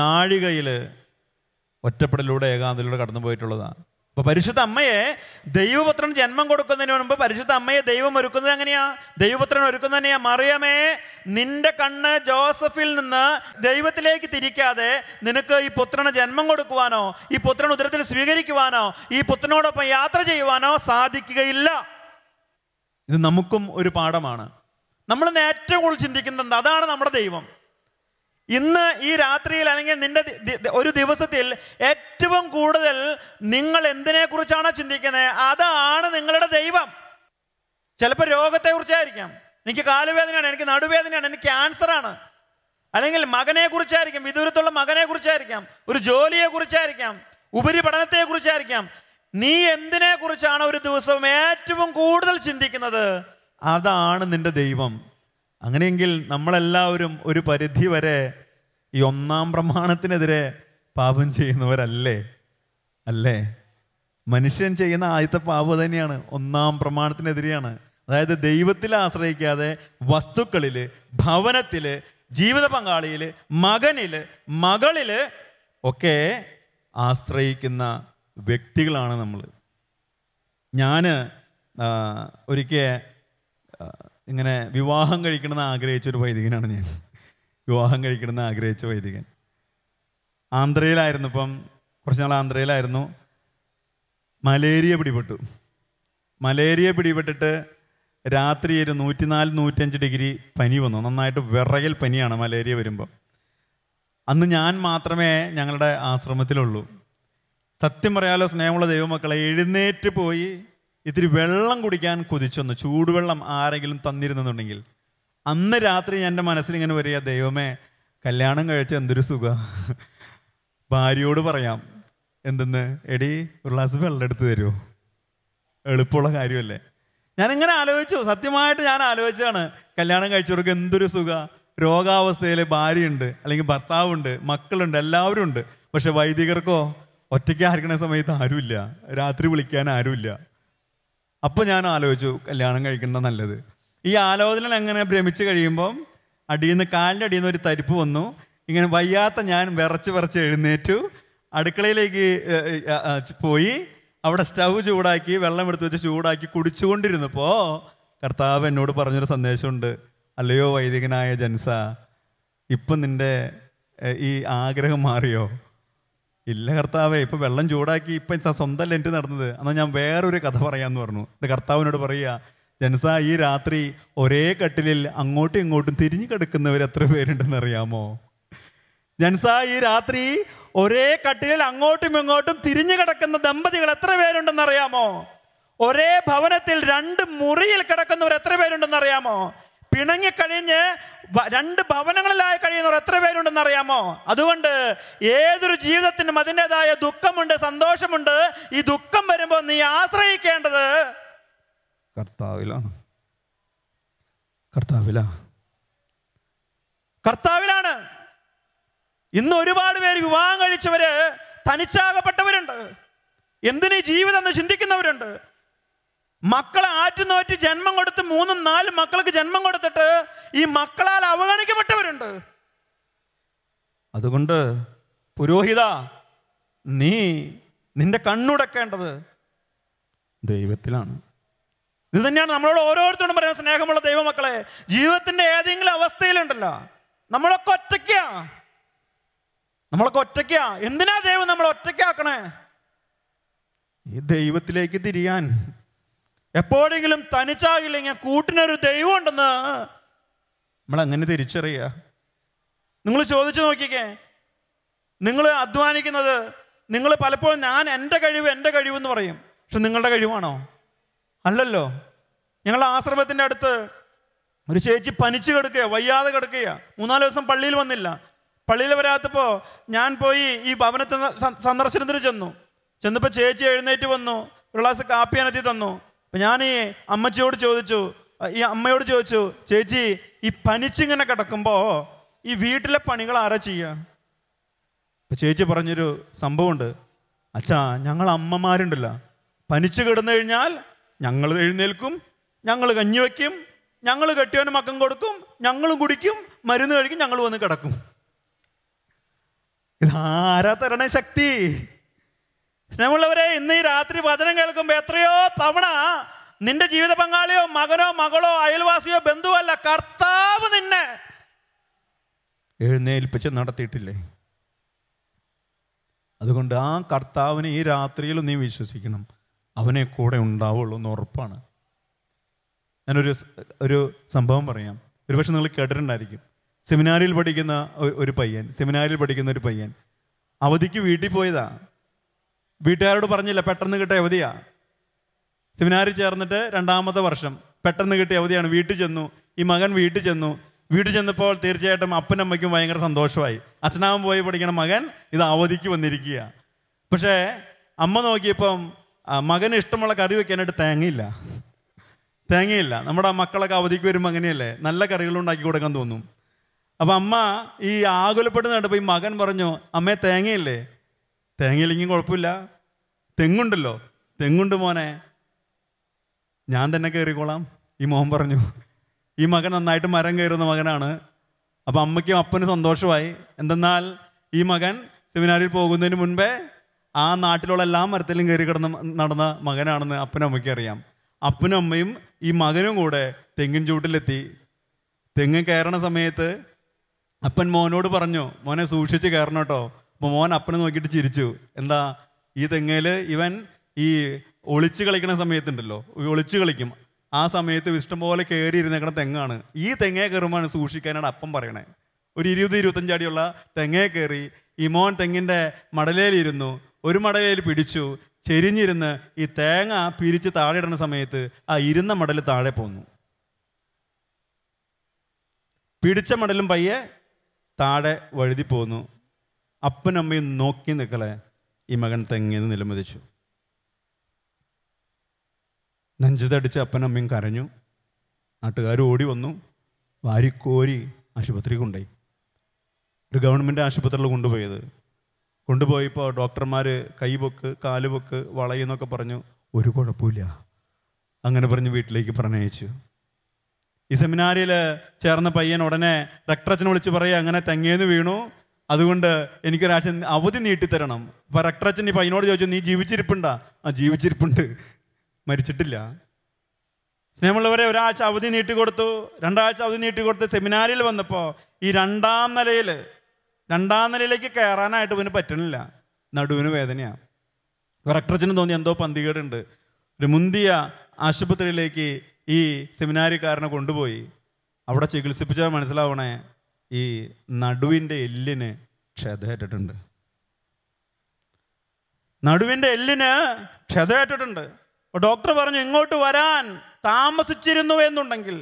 നാഴികയിൽ ഒറ്റപ്പെടലൂടെ ഏകാന്തയിലൂടെ കടന്നു പോയിട്ടുള്ളതാണ് അപ്പൊ പരിശുദ്ധ അമ്മയെ ദൈവപുത്രൻ ജന്മം കൊടുക്കുന്നതിന് മുൻപ് പരിശുദ്ധ അമ്മയെ ദൈവം ഒരുക്കുന്നത് എങ്ങനെയാ ദൈവപുത്രൻ ഒരുക്കുന്നത് തന്നെയാ മറിയമേ നിന്റെ കണ്ണ് ജോസഫിൽ നിന്ന് ദൈവത്തിലേക്ക് തിരിക്കാതെ നിനക്ക് ഈ പുത്രന് ജന്മം കൊടുക്കുവാനോ ഈ പുത്രൻ ഉദരത്തിൽ സ്വീകരിക്കുവാനോ ഈ പുത്രനോടൊപ്പം യാത്ര ചെയ്യുവാനോ സാധിക്കുകയില്ല ഇത് നമുക്കും ഒരു പാഠമാണ് നമ്മൾ ഏറ്റവും കൂടുതൽ ചിന്തിക്കുന്നത് അതാണ് നമ്മുടെ ദൈവം ഇന്ന് ഈ രാത്രിയിൽ അല്ലെങ്കിൽ നിന്റെ ഒരു ദിവസത്തിൽ ഏറ്റവും കൂടുതൽ നിങ്ങൾ എന്തിനെക്കുറിച്ചാണോ ചിന്തിക്കുന്നത് അതാണ് നിങ്ങളുടെ ദൈവം ചിലപ്പോൾ കുറിച്ചായിരിക്കാം എനിക്ക് കാലുവേദനയാണ് എനിക്ക് നടുവേദനയാണ് എനിക്ക് ക്യാൻസറാണ് അല്ലെങ്കിൽ കുറിച്ചായിരിക്കാം വിദൂരത്തുള്ള കുറിച്ചായിരിക്കാം ഒരു ഉപരിപഠനത്തെ കുറിച്ചായിരിക്കാം നീ കുറിച്ചാണ് ഒരു ദിവസം ഏറ്റവും കൂടുതൽ ചിന്തിക്കുന്നത് അതാണ് നിന്റെ ദൈവം അങ്ങനെയെങ്കിൽ നമ്മളെല്ലാവരും ഒരു പരിധി വരെ ഈ ഒന്നാം പ്രമാണത്തിനെതിരെ പാപം ചെയ്യുന്നവരല്ലേ അല്ലേ മനുഷ്യൻ ചെയ്യുന്ന ആദ്യത്തെ പാപം തന്നെയാണ് ഒന്നാം പ്രമാണത്തിനെതിരെയാണ് അതായത് ദൈവത്തിൽ ആശ്രയിക്കാതെ വസ്തുക്കളിൽ ഭവനത്തിൽ ജീവിത പങ്കാളിയിൽ മകനിൽ മകളിൽ ഒക്കെ ആശ്രയിക്കുന്ന വ്യക്തികളാണ് നമ്മൾ ഞാൻ ഒരിക്കൽ ഇങ്ങനെ വിവാഹം കഴിക്കണമെന്ന് ആഗ്രഹിച്ച ഒരു വൈദികനാണ് ഞാൻ വിവാഹം കഴിക്കണമെന്ന് ആഗ്രഹിച്ച വൈദികൻ ആന്ധ്രയിലായിരുന്നു ഇപ്പം കുറച്ച് നാൾ ആന്ധ്രയിലായിരുന്നു മലേറിയ പിടിപെട്ടു മലേറിയ പിടിപെട്ടിട്ട് രാത്രി ഒരു നൂറ്റിനാല് നൂറ്റഞ്ച് ഡിഗ്രി പനി വന്നു നന്നായിട്ട് വിറകിൽ പനിയാണ് മലേറിയ വരുമ്പോൾ അന്ന് ഞാൻ മാത്രമേ ഞങ്ങളുടെ ആശ്രമത്തിലുള്ളൂ സത്യം പറയാലോ സ്നേഹമുള്ള ദൈവമക്കളെ എഴുന്നേറ്റ് പോയി ഇത്തിരി വെള്ളം കുടിക്കാൻ കുതിച്ചൊന്ന് ചൂടുവെള്ളം ആരെങ്കിലും തന്നിരുന്നെന്നുണ്ടെങ്കിൽ അന്ന് രാത്രി എൻ്റെ മനസ്സിൽ ഇങ്ങനെ വരിക ദൈവമേ കല്യാണം കഴിച്ച എന്തൊരു സുഖ ഭാര്യയോട് പറയാം എന്തെന്ന് എടി ഒരു ഗ്ലാസ് വെള്ളം എടുത്തു തരുമോ എളുപ്പമുള്ള കാര്യമല്ലേ ഞാനിങ്ങനെ ആലോചിച്ചു സത്യമായിട്ട് ഞാൻ ആലോചിച്ചാണ് കല്യാണം കഴിച്ചവർക്ക് എന്തൊരു സുഖ രോഗാവസ്ഥയിൽ ഭാര്യയുണ്ട് അല്ലെങ്കിൽ ഭർത്താവുണ്ട് മക്കളുണ്ട് എല്ലാവരും ഉണ്ട് പക്ഷെ വൈദികർക്കോ ഒറ്റയ്ക്ക് ആർക്കണ സമയത്ത് ആരുമില്ല രാത്രി വിളിക്കാൻ ആരുമില്ല അപ്പോൾ ഞാൻ ആലോചിച്ചു കല്യാണം കഴിക്കുന്നത് നല്ലത് ഈ ആലോചന അങ്ങനെ ഭ്രമിച്ച് കഴിയുമ്പം അടിയിൽ നിന്ന് കാലിൻ്റെ അടിയിൽ നിന്ന് ഒരു തരിപ്പ് വന്നു ഇങ്ങനെ വയ്യാത്ത ഞാൻ വിറച്ച് വിറച്ച് എഴുന്നേറ്റു അടുക്കളയിലേക്ക് പോയി അവിടെ സ്റ്റൗ ചൂടാക്കി വെള്ളം എടുത്ത് വെച്ച് ചൂടാക്കി കുടിച്ചുകൊണ്ടിരുന്നപ്പോൾ കർത്താവ് എന്നോട് പറഞ്ഞൊരു സന്ദേശമുണ്ട് അല്ലയോ വൈദികനായ ജൻസ ഇപ്പം നിൻ്റെ ഈ ആഗ്രഹം മാറിയോ ഇല്ല കർത്താവേ ഇപ്പോൾ വെള്ളം ചൂടാക്കി ഇപ്പം സ്വന്തം ലെൻറ്റ് നടന്നത് എന്നാൽ ഞാൻ വേറൊരു കഥ പറയാമെന്ന് പറഞ്ഞു എൻ്റെ കർത്താവിനോട് പറയുക ജനസ ഈ രാത്രി ഒരേ കട്ടിലിൽ അങ്ങോട്ടും ഇങ്ങോട്ടും തിരിഞ്ഞു കിടക്കുന്നവർ എത്ര പേരുണ്ടെന്ന് അറിയാമോ ജൻസ ഈ രാത്രി ഒരേ കട്ടിലിൽ അങ്ങോട്ടും ഇങ്ങോട്ടും തിരിഞ്ഞു കിടക്കുന്ന ദമ്പതികൾ എത്ര പേരുണ്ടെന്ന് അറിയാമോ ഒരേ ഭവനത്തിൽ രണ്ട് മുറിയിൽ കിടക്കുന്നവർ എത്ര പേരുണ്ടെന്ന് അറിയാമോ പിണങ്ങിക്കഴിഞ്ഞ് രണ്ട് ഭവനങ്ങളിലായി കഴിയുന്നവർ എത്ര പേരുണ്ടെന്ന് അറിയാമോ അതുകൊണ്ട് ഏതൊരു ജീവിതത്തിനും അതിൻ്റെതായ ദുഃഖമുണ്ട് സന്തോഷമുണ്ട് ഈ ദുഃഖം വരുമ്പോൾ നീ ആശ്രയിക്കേണ്ടത് കർത്താവിലാണ് കർത്താവില കർത്താവിലാണ് ഇന്ന് ഒരുപാട് പേര് വിവാഹം കഴിച്ചവര് തനിച്ചാകപ്പെട്ടവരുണ്ട് എന്തിനീ ജീവിതം എന്ന് ചിന്തിക്കുന്നവരുണ്ട് മക്കളെ ആറ്റുനോറ്റ് ജന്മം കൊടുത്ത് മൂന്നും നാല് മക്കൾക്ക് ജന്മം കൊടുത്തിട്ട് ഈ മക്കളാൽ അവഗണിക്കപ്പെട്ടവരുണ്ട് അതുകൊണ്ട് പുരോഹിത നീ നിന്റെ കണ്ണുടക്കേണ്ടത് ദൈവത്തിലാണ് ഇത് തന്നെയാണ് നമ്മളോട് ഓരോരുത്തരോടും പറയുന്ന സ്നേഹമുള്ള ദൈവമക്കളെ ജീവിതത്തിന്റെ ഏതെങ്കിലും അവസ്ഥയിലുണ്ടല്ലോ നമ്മളൊക്കെ ഒറ്റയ്ക്കാ നമ്മളൊക്കെ ഒറ്റയ്ക്കാ എന്തിനാ ദൈവം നമ്മൾ ഒറ്റയ്ക്കാക്കണേ ഈ ദൈവത്തിലേക്ക് തിരിയാൻ എപ്പോഴെങ്കിലും തനിച്ചാകില്ലെങ്കിൽ കൂട്ടിനൊരു ദൈവം ഉണ്ടെന്ന് നമ്മൾ അങ്ങനെ തിരിച്ചറിയുക നിങ്ങൾ ചോദിച്ചു നോക്കിക്കേ നിങ്ങൾ അധ്വാനിക്കുന്നത് നിങ്ങൾ പലപ്പോഴും ഞാൻ എൻ്റെ കഴിവ് എൻ്റെ കഴിവെന്ന് പറയും പക്ഷെ നിങ്ങളുടെ കഴിവാണോ അല്ലല്ലോ ഞങ്ങളുടെ ആശ്രമത്തിൻ്റെ അടുത്ത് ഒരു ചേച്ചി പനിച്ചു കിടക്കുക വയ്യാതെ കിടക്കുക മൂന്നാല് ദിവസം പള്ളിയിൽ വന്നില്ല പള്ളിയിൽ വരാത്തപ്പോൾ ഞാൻ പോയി ഈ ഭവനത്തിൽ സന്ദർശനത്തിന് ചെന്നു ചെന്നപ്പോൾ ചേച്ചി എഴുന്നേറ്റ് വന്നു ഒരു ഗ്ലാസ് കാപ്പി അനത്തി തന്നു അപ്പം ഞാൻ ഈ അമ്മച്ചിയോട് ചോദിച്ചു ഈ അമ്മയോട് ചോദിച്ചു ചേച്ചി ഈ പനിച്ചിങ്ങനെ കിടക്കുമ്പോൾ ഈ വീട്ടിലെ പണികൾ ആരാ ചെയ്യുക അപ്പം ചേച്ചി പറഞ്ഞൊരു സംഭവമുണ്ട് അച്ഛാ ഞങ്ങൾ അമ്മമാരുണ്ടല്ല പനിച്ച് കിടന്നു കഴിഞ്ഞാൽ ഞങ്ങൾ എഴുന്നേൽക്കും ഞങ്ങൾ കഞ്ഞി വയ്ക്കും ഞങ്ങൾ കെട്ടിയവന് മക്കം കൊടുക്കും ഞങ്ങൾ കുടിക്കും മരുന്ന് കഴിക്കും ഞങ്ങൾ വന്ന് കിടക്കും ഇതാരാ തരണേ ശക്തി സ്നേഹമുള്ളവരെ ഇന്ന് ഈ രാത്രി വചനം കേൾക്കുമ്പോൾ എത്രയോ തവണ നിന്റെ ജീവിത പങ്കാളിയോ മകനോ മകളോ അയൽവാസിയോ ബന്ധുവല്ല കർത്താവ് നിന്നെ എഴുന്നേൽപ്പിച്ച് നടത്തിയിട്ടില്ലേ അതുകൊണ്ട് ആ കർത്താവിനെ ഈ രാത്രിയിൽ നീ വിശ്വസിക്കണം അവനെ കൂടെ ഉണ്ടാവുള്ളൂ എന്ന് ഉറപ്പാണ് ഞാനൊരു ഒരു സംഭവം പറയാം ഒരുപക്ഷെ നിങ്ങൾ കേട്ടിട്ടുണ്ടായിരിക്കും സെമിനാരിയിൽ പഠിക്കുന്ന ഒരു പയ്യൻ സെമിനാരിയിൽ പഠിക്കുന്ന ഒരു പയ്യൻ അവധിക്ക് വീട്ടിൽ പോയതാണ് വീട്ടുകാരോട് പറഞ്ഞില്ല പെട്ടെന്ന് കിട്ടിയ അവധിയാ സെമിനാറിൽ ചേർന്നിട്ട് രണ്ടാമത്തെ വർഷം പെട്ടെന്ന് കിട്ടിയ അവധിയാണ് വീട്ടിൽ ചെന്നു ഈ മകൻ വീട്ടിൽ ചെന്നു വീട്ടിൽ ചെന്നപ്പോൾ തീർച്ചയായിട്ടും അപ്പനമ്മയ്ക്കും ഭയങ്കര സന്തോഷമായി അച്ഛനാമൻ പോയി പഠിക്കണ മകൻ ഇത് അവധിക്ക് വന്നിരിക്കുക പക്ഷേ അമ്മ നോക്കിയപ്പം മകന് ഇഷ്ടമുള്ള കറി വെക്കാനായിട്ട് തേങ്ങയില്ല തേങ്ങയില്ല നമ്മുടെ മക്കളൊക്കെ അവധിക്ക് വരുമ്പോൾ അങ്ങനെയല്ലേ നല്ല കറികൾ ഉണ്ടാക്കി കൊടുക്കാൻ തോന്നും അപ്പം അമ്മ ഈ ആകുലപ്പെടുന്ന കണ്ടപ്പോൾ ഈ മകൻ പറഞ്ഞു അമ്മേ തേങ്ങയില്ലേ തേങ്ങയില്ലെങ്കിൽ കുഴപ്പമില്ല തെങ്ങുണ്ടല്ലോ തെങ്ങുണ്ട് മോനെ ഞാൻ തന്നെ കയറിക്കോളാം ഈ മോൻ പറഞ്ഞു ഈ മകൻ നന്നായിട്ട് മരം കയറുന്ന മകനാണ് അപ്പോൾ അമ്മയ്ക്കും അപ്പനും സന്തോഷമായി എന്തെന്നാൽ ഈ മകൻ സെമിനാരിൽ പോകുന്നതിന് മുൻപേ ആ നാട്ടിലുള്ള എല്ലാ മരത്തിലും കയറി കിടന്ന് നടന്ന മകനാണെന്ന് അപ്പനും അമ്മയ്ക്കും അറിയാം അപ്പനും അമ്മയും ഈ മകനും കൂടെ തെങ്ങിൻ ചൂട്ടിലെത്തി തെങ്ങ് കയറണ സമയത്ത് അപ്പൻ മോനോട് പറഞ്ഞു മോനെ സൂക്ഷിച്ച് കയറണം കേട്ടോ അപ്പോൾ മോൻ അപ്പനെ നോക്കിയിട്ട് ചിരിച്ചു എന്താ ഈ തെങ്ങയിൽ ഇവൻ ഈ ഒളിച്ചു കളിക്കുന്ന സമയത്തുണ്ടല്ലോ ഒളിച്ചു കളിക്കും ആ സമയത്ത് ഇഷ്ടം പോലെ കയറി ഇരുന്നേക്കണ തെങ്ങാണ് ഈ തെങ്ങേ കയറുമ്പോൾ സൂക്ഷിക്കാനാണ് അപ്പം പറയണേ ഒരു ഇരുപത് ഇരുപത്തഞ്ചാടിയുള്ള അടിയുള്ള തെങ്ങേ കയറി ഈ മോൻ തെങ്ങിൻ്റെ മടലയിലിരുന്നു ഒരു മടലയിൽ പിടിച്ചു ചെരിഞ്ഞിരുന്ന് ഈ തേങ്ങ പിരിച്ച് താഴെ ഇടുന്ന സമയത്ത് ആ ഇരുന്ന മടൽ താഴെ പോന്നു പിടിച്ച മടലും പയ്യെ താഴെ വഴുതി പോന്നു അപ്പനമ്മയും നോക്കി നിൽക്കളെ ഈ മകൻ തെങ്ങിന്ന് നിലമതിച്ചു നെഞ്ചുതടിച്ച് അപ്പനമ്മയും കരഞ്ഞു നാട്ടുകാർ ഓടി വന്നു വാരിക്കോരി ആശുപത്രി കൊണ്ടുപോയി ഒരു ഗവൺമെൻറ് ആശുപത്രിയിൽ കൊണ്ടുപോയത് കൊണ്ടുപോയപ്പോൾ ഡോക്ടർമാർ കൈപൊക്ക് കാലുപൊക്ക് വളയെന്നൊക്കെ പറഞ്ഞു ഒരു കുഴപ്പമില്ല അങ്ങനെ പറഞ്ഞ് വീട്ടിലേക്ക് പ്രണയിച്ചു ഈ സെമിനാരിയിൽ ചേർന്ന പയ്യൻ ഉടനെ അച്ഛനെ വിളിച്ച് പറയുക അങ്ങനെ തെങ്ങേന്ന് വീണു അതുകൊണ്ട് അച്ഛൻ അവധി നീട്ടിത്തരണം അപ്പോൾ അച്ഛൻ ഇപ്പം അതിനോട് ചോദിച്ചു നീ ജീവിച്ചിരിപ്പുണ്ട ആ ജീവിച്ചിരിപ്പുണ്ട് മരിച്ചിട്ടില്ല സ്നേഹമുള്ളവരെ ഒരാഴ്ച അവധി നീട്ടിക്കൊടുത്തു രണ്ടാഴ്ച അവധി നീട്ടിക്കൊടുത്ത് സെമിനാരിൽ വന്നപ്പോൾ ഈ രണ്ടാം നിലയിൽ രണ്ടാം നിലയിലേക്ക് കയറാനായിട്ട് ഇവന് പറ്റണില്ല നടുവിന് വേദനയാണ് റക്ടറച്ചന് തോന്നി എന്തോ പന്തികേടുണ്ട് ഒരു മുന്തിയ ആശുപത്രിയിലേക്ക് ഈ സെമിനാരിക്കാരനെ കൊണ്ടുപോയി അവിടെ ചികിത്സിപ്പിച്ചാൽ മനസ്സിലാവണേ ഈ നടുവിൻ്റെ എല്ലിന് ക്ഷതയേറ്റിട്ടുണ്ട് നടുവിൻ്റെ എല്ലിന് ക്ഷതയേറ്റിട്ടുണ്ട് ഡോക്ടർ പറഞ്ഞു ഇങ്ങോട്ട് വരാൻ താമസിച്ചിരുന്നു എന്നുണ്ടെങ്കിൽ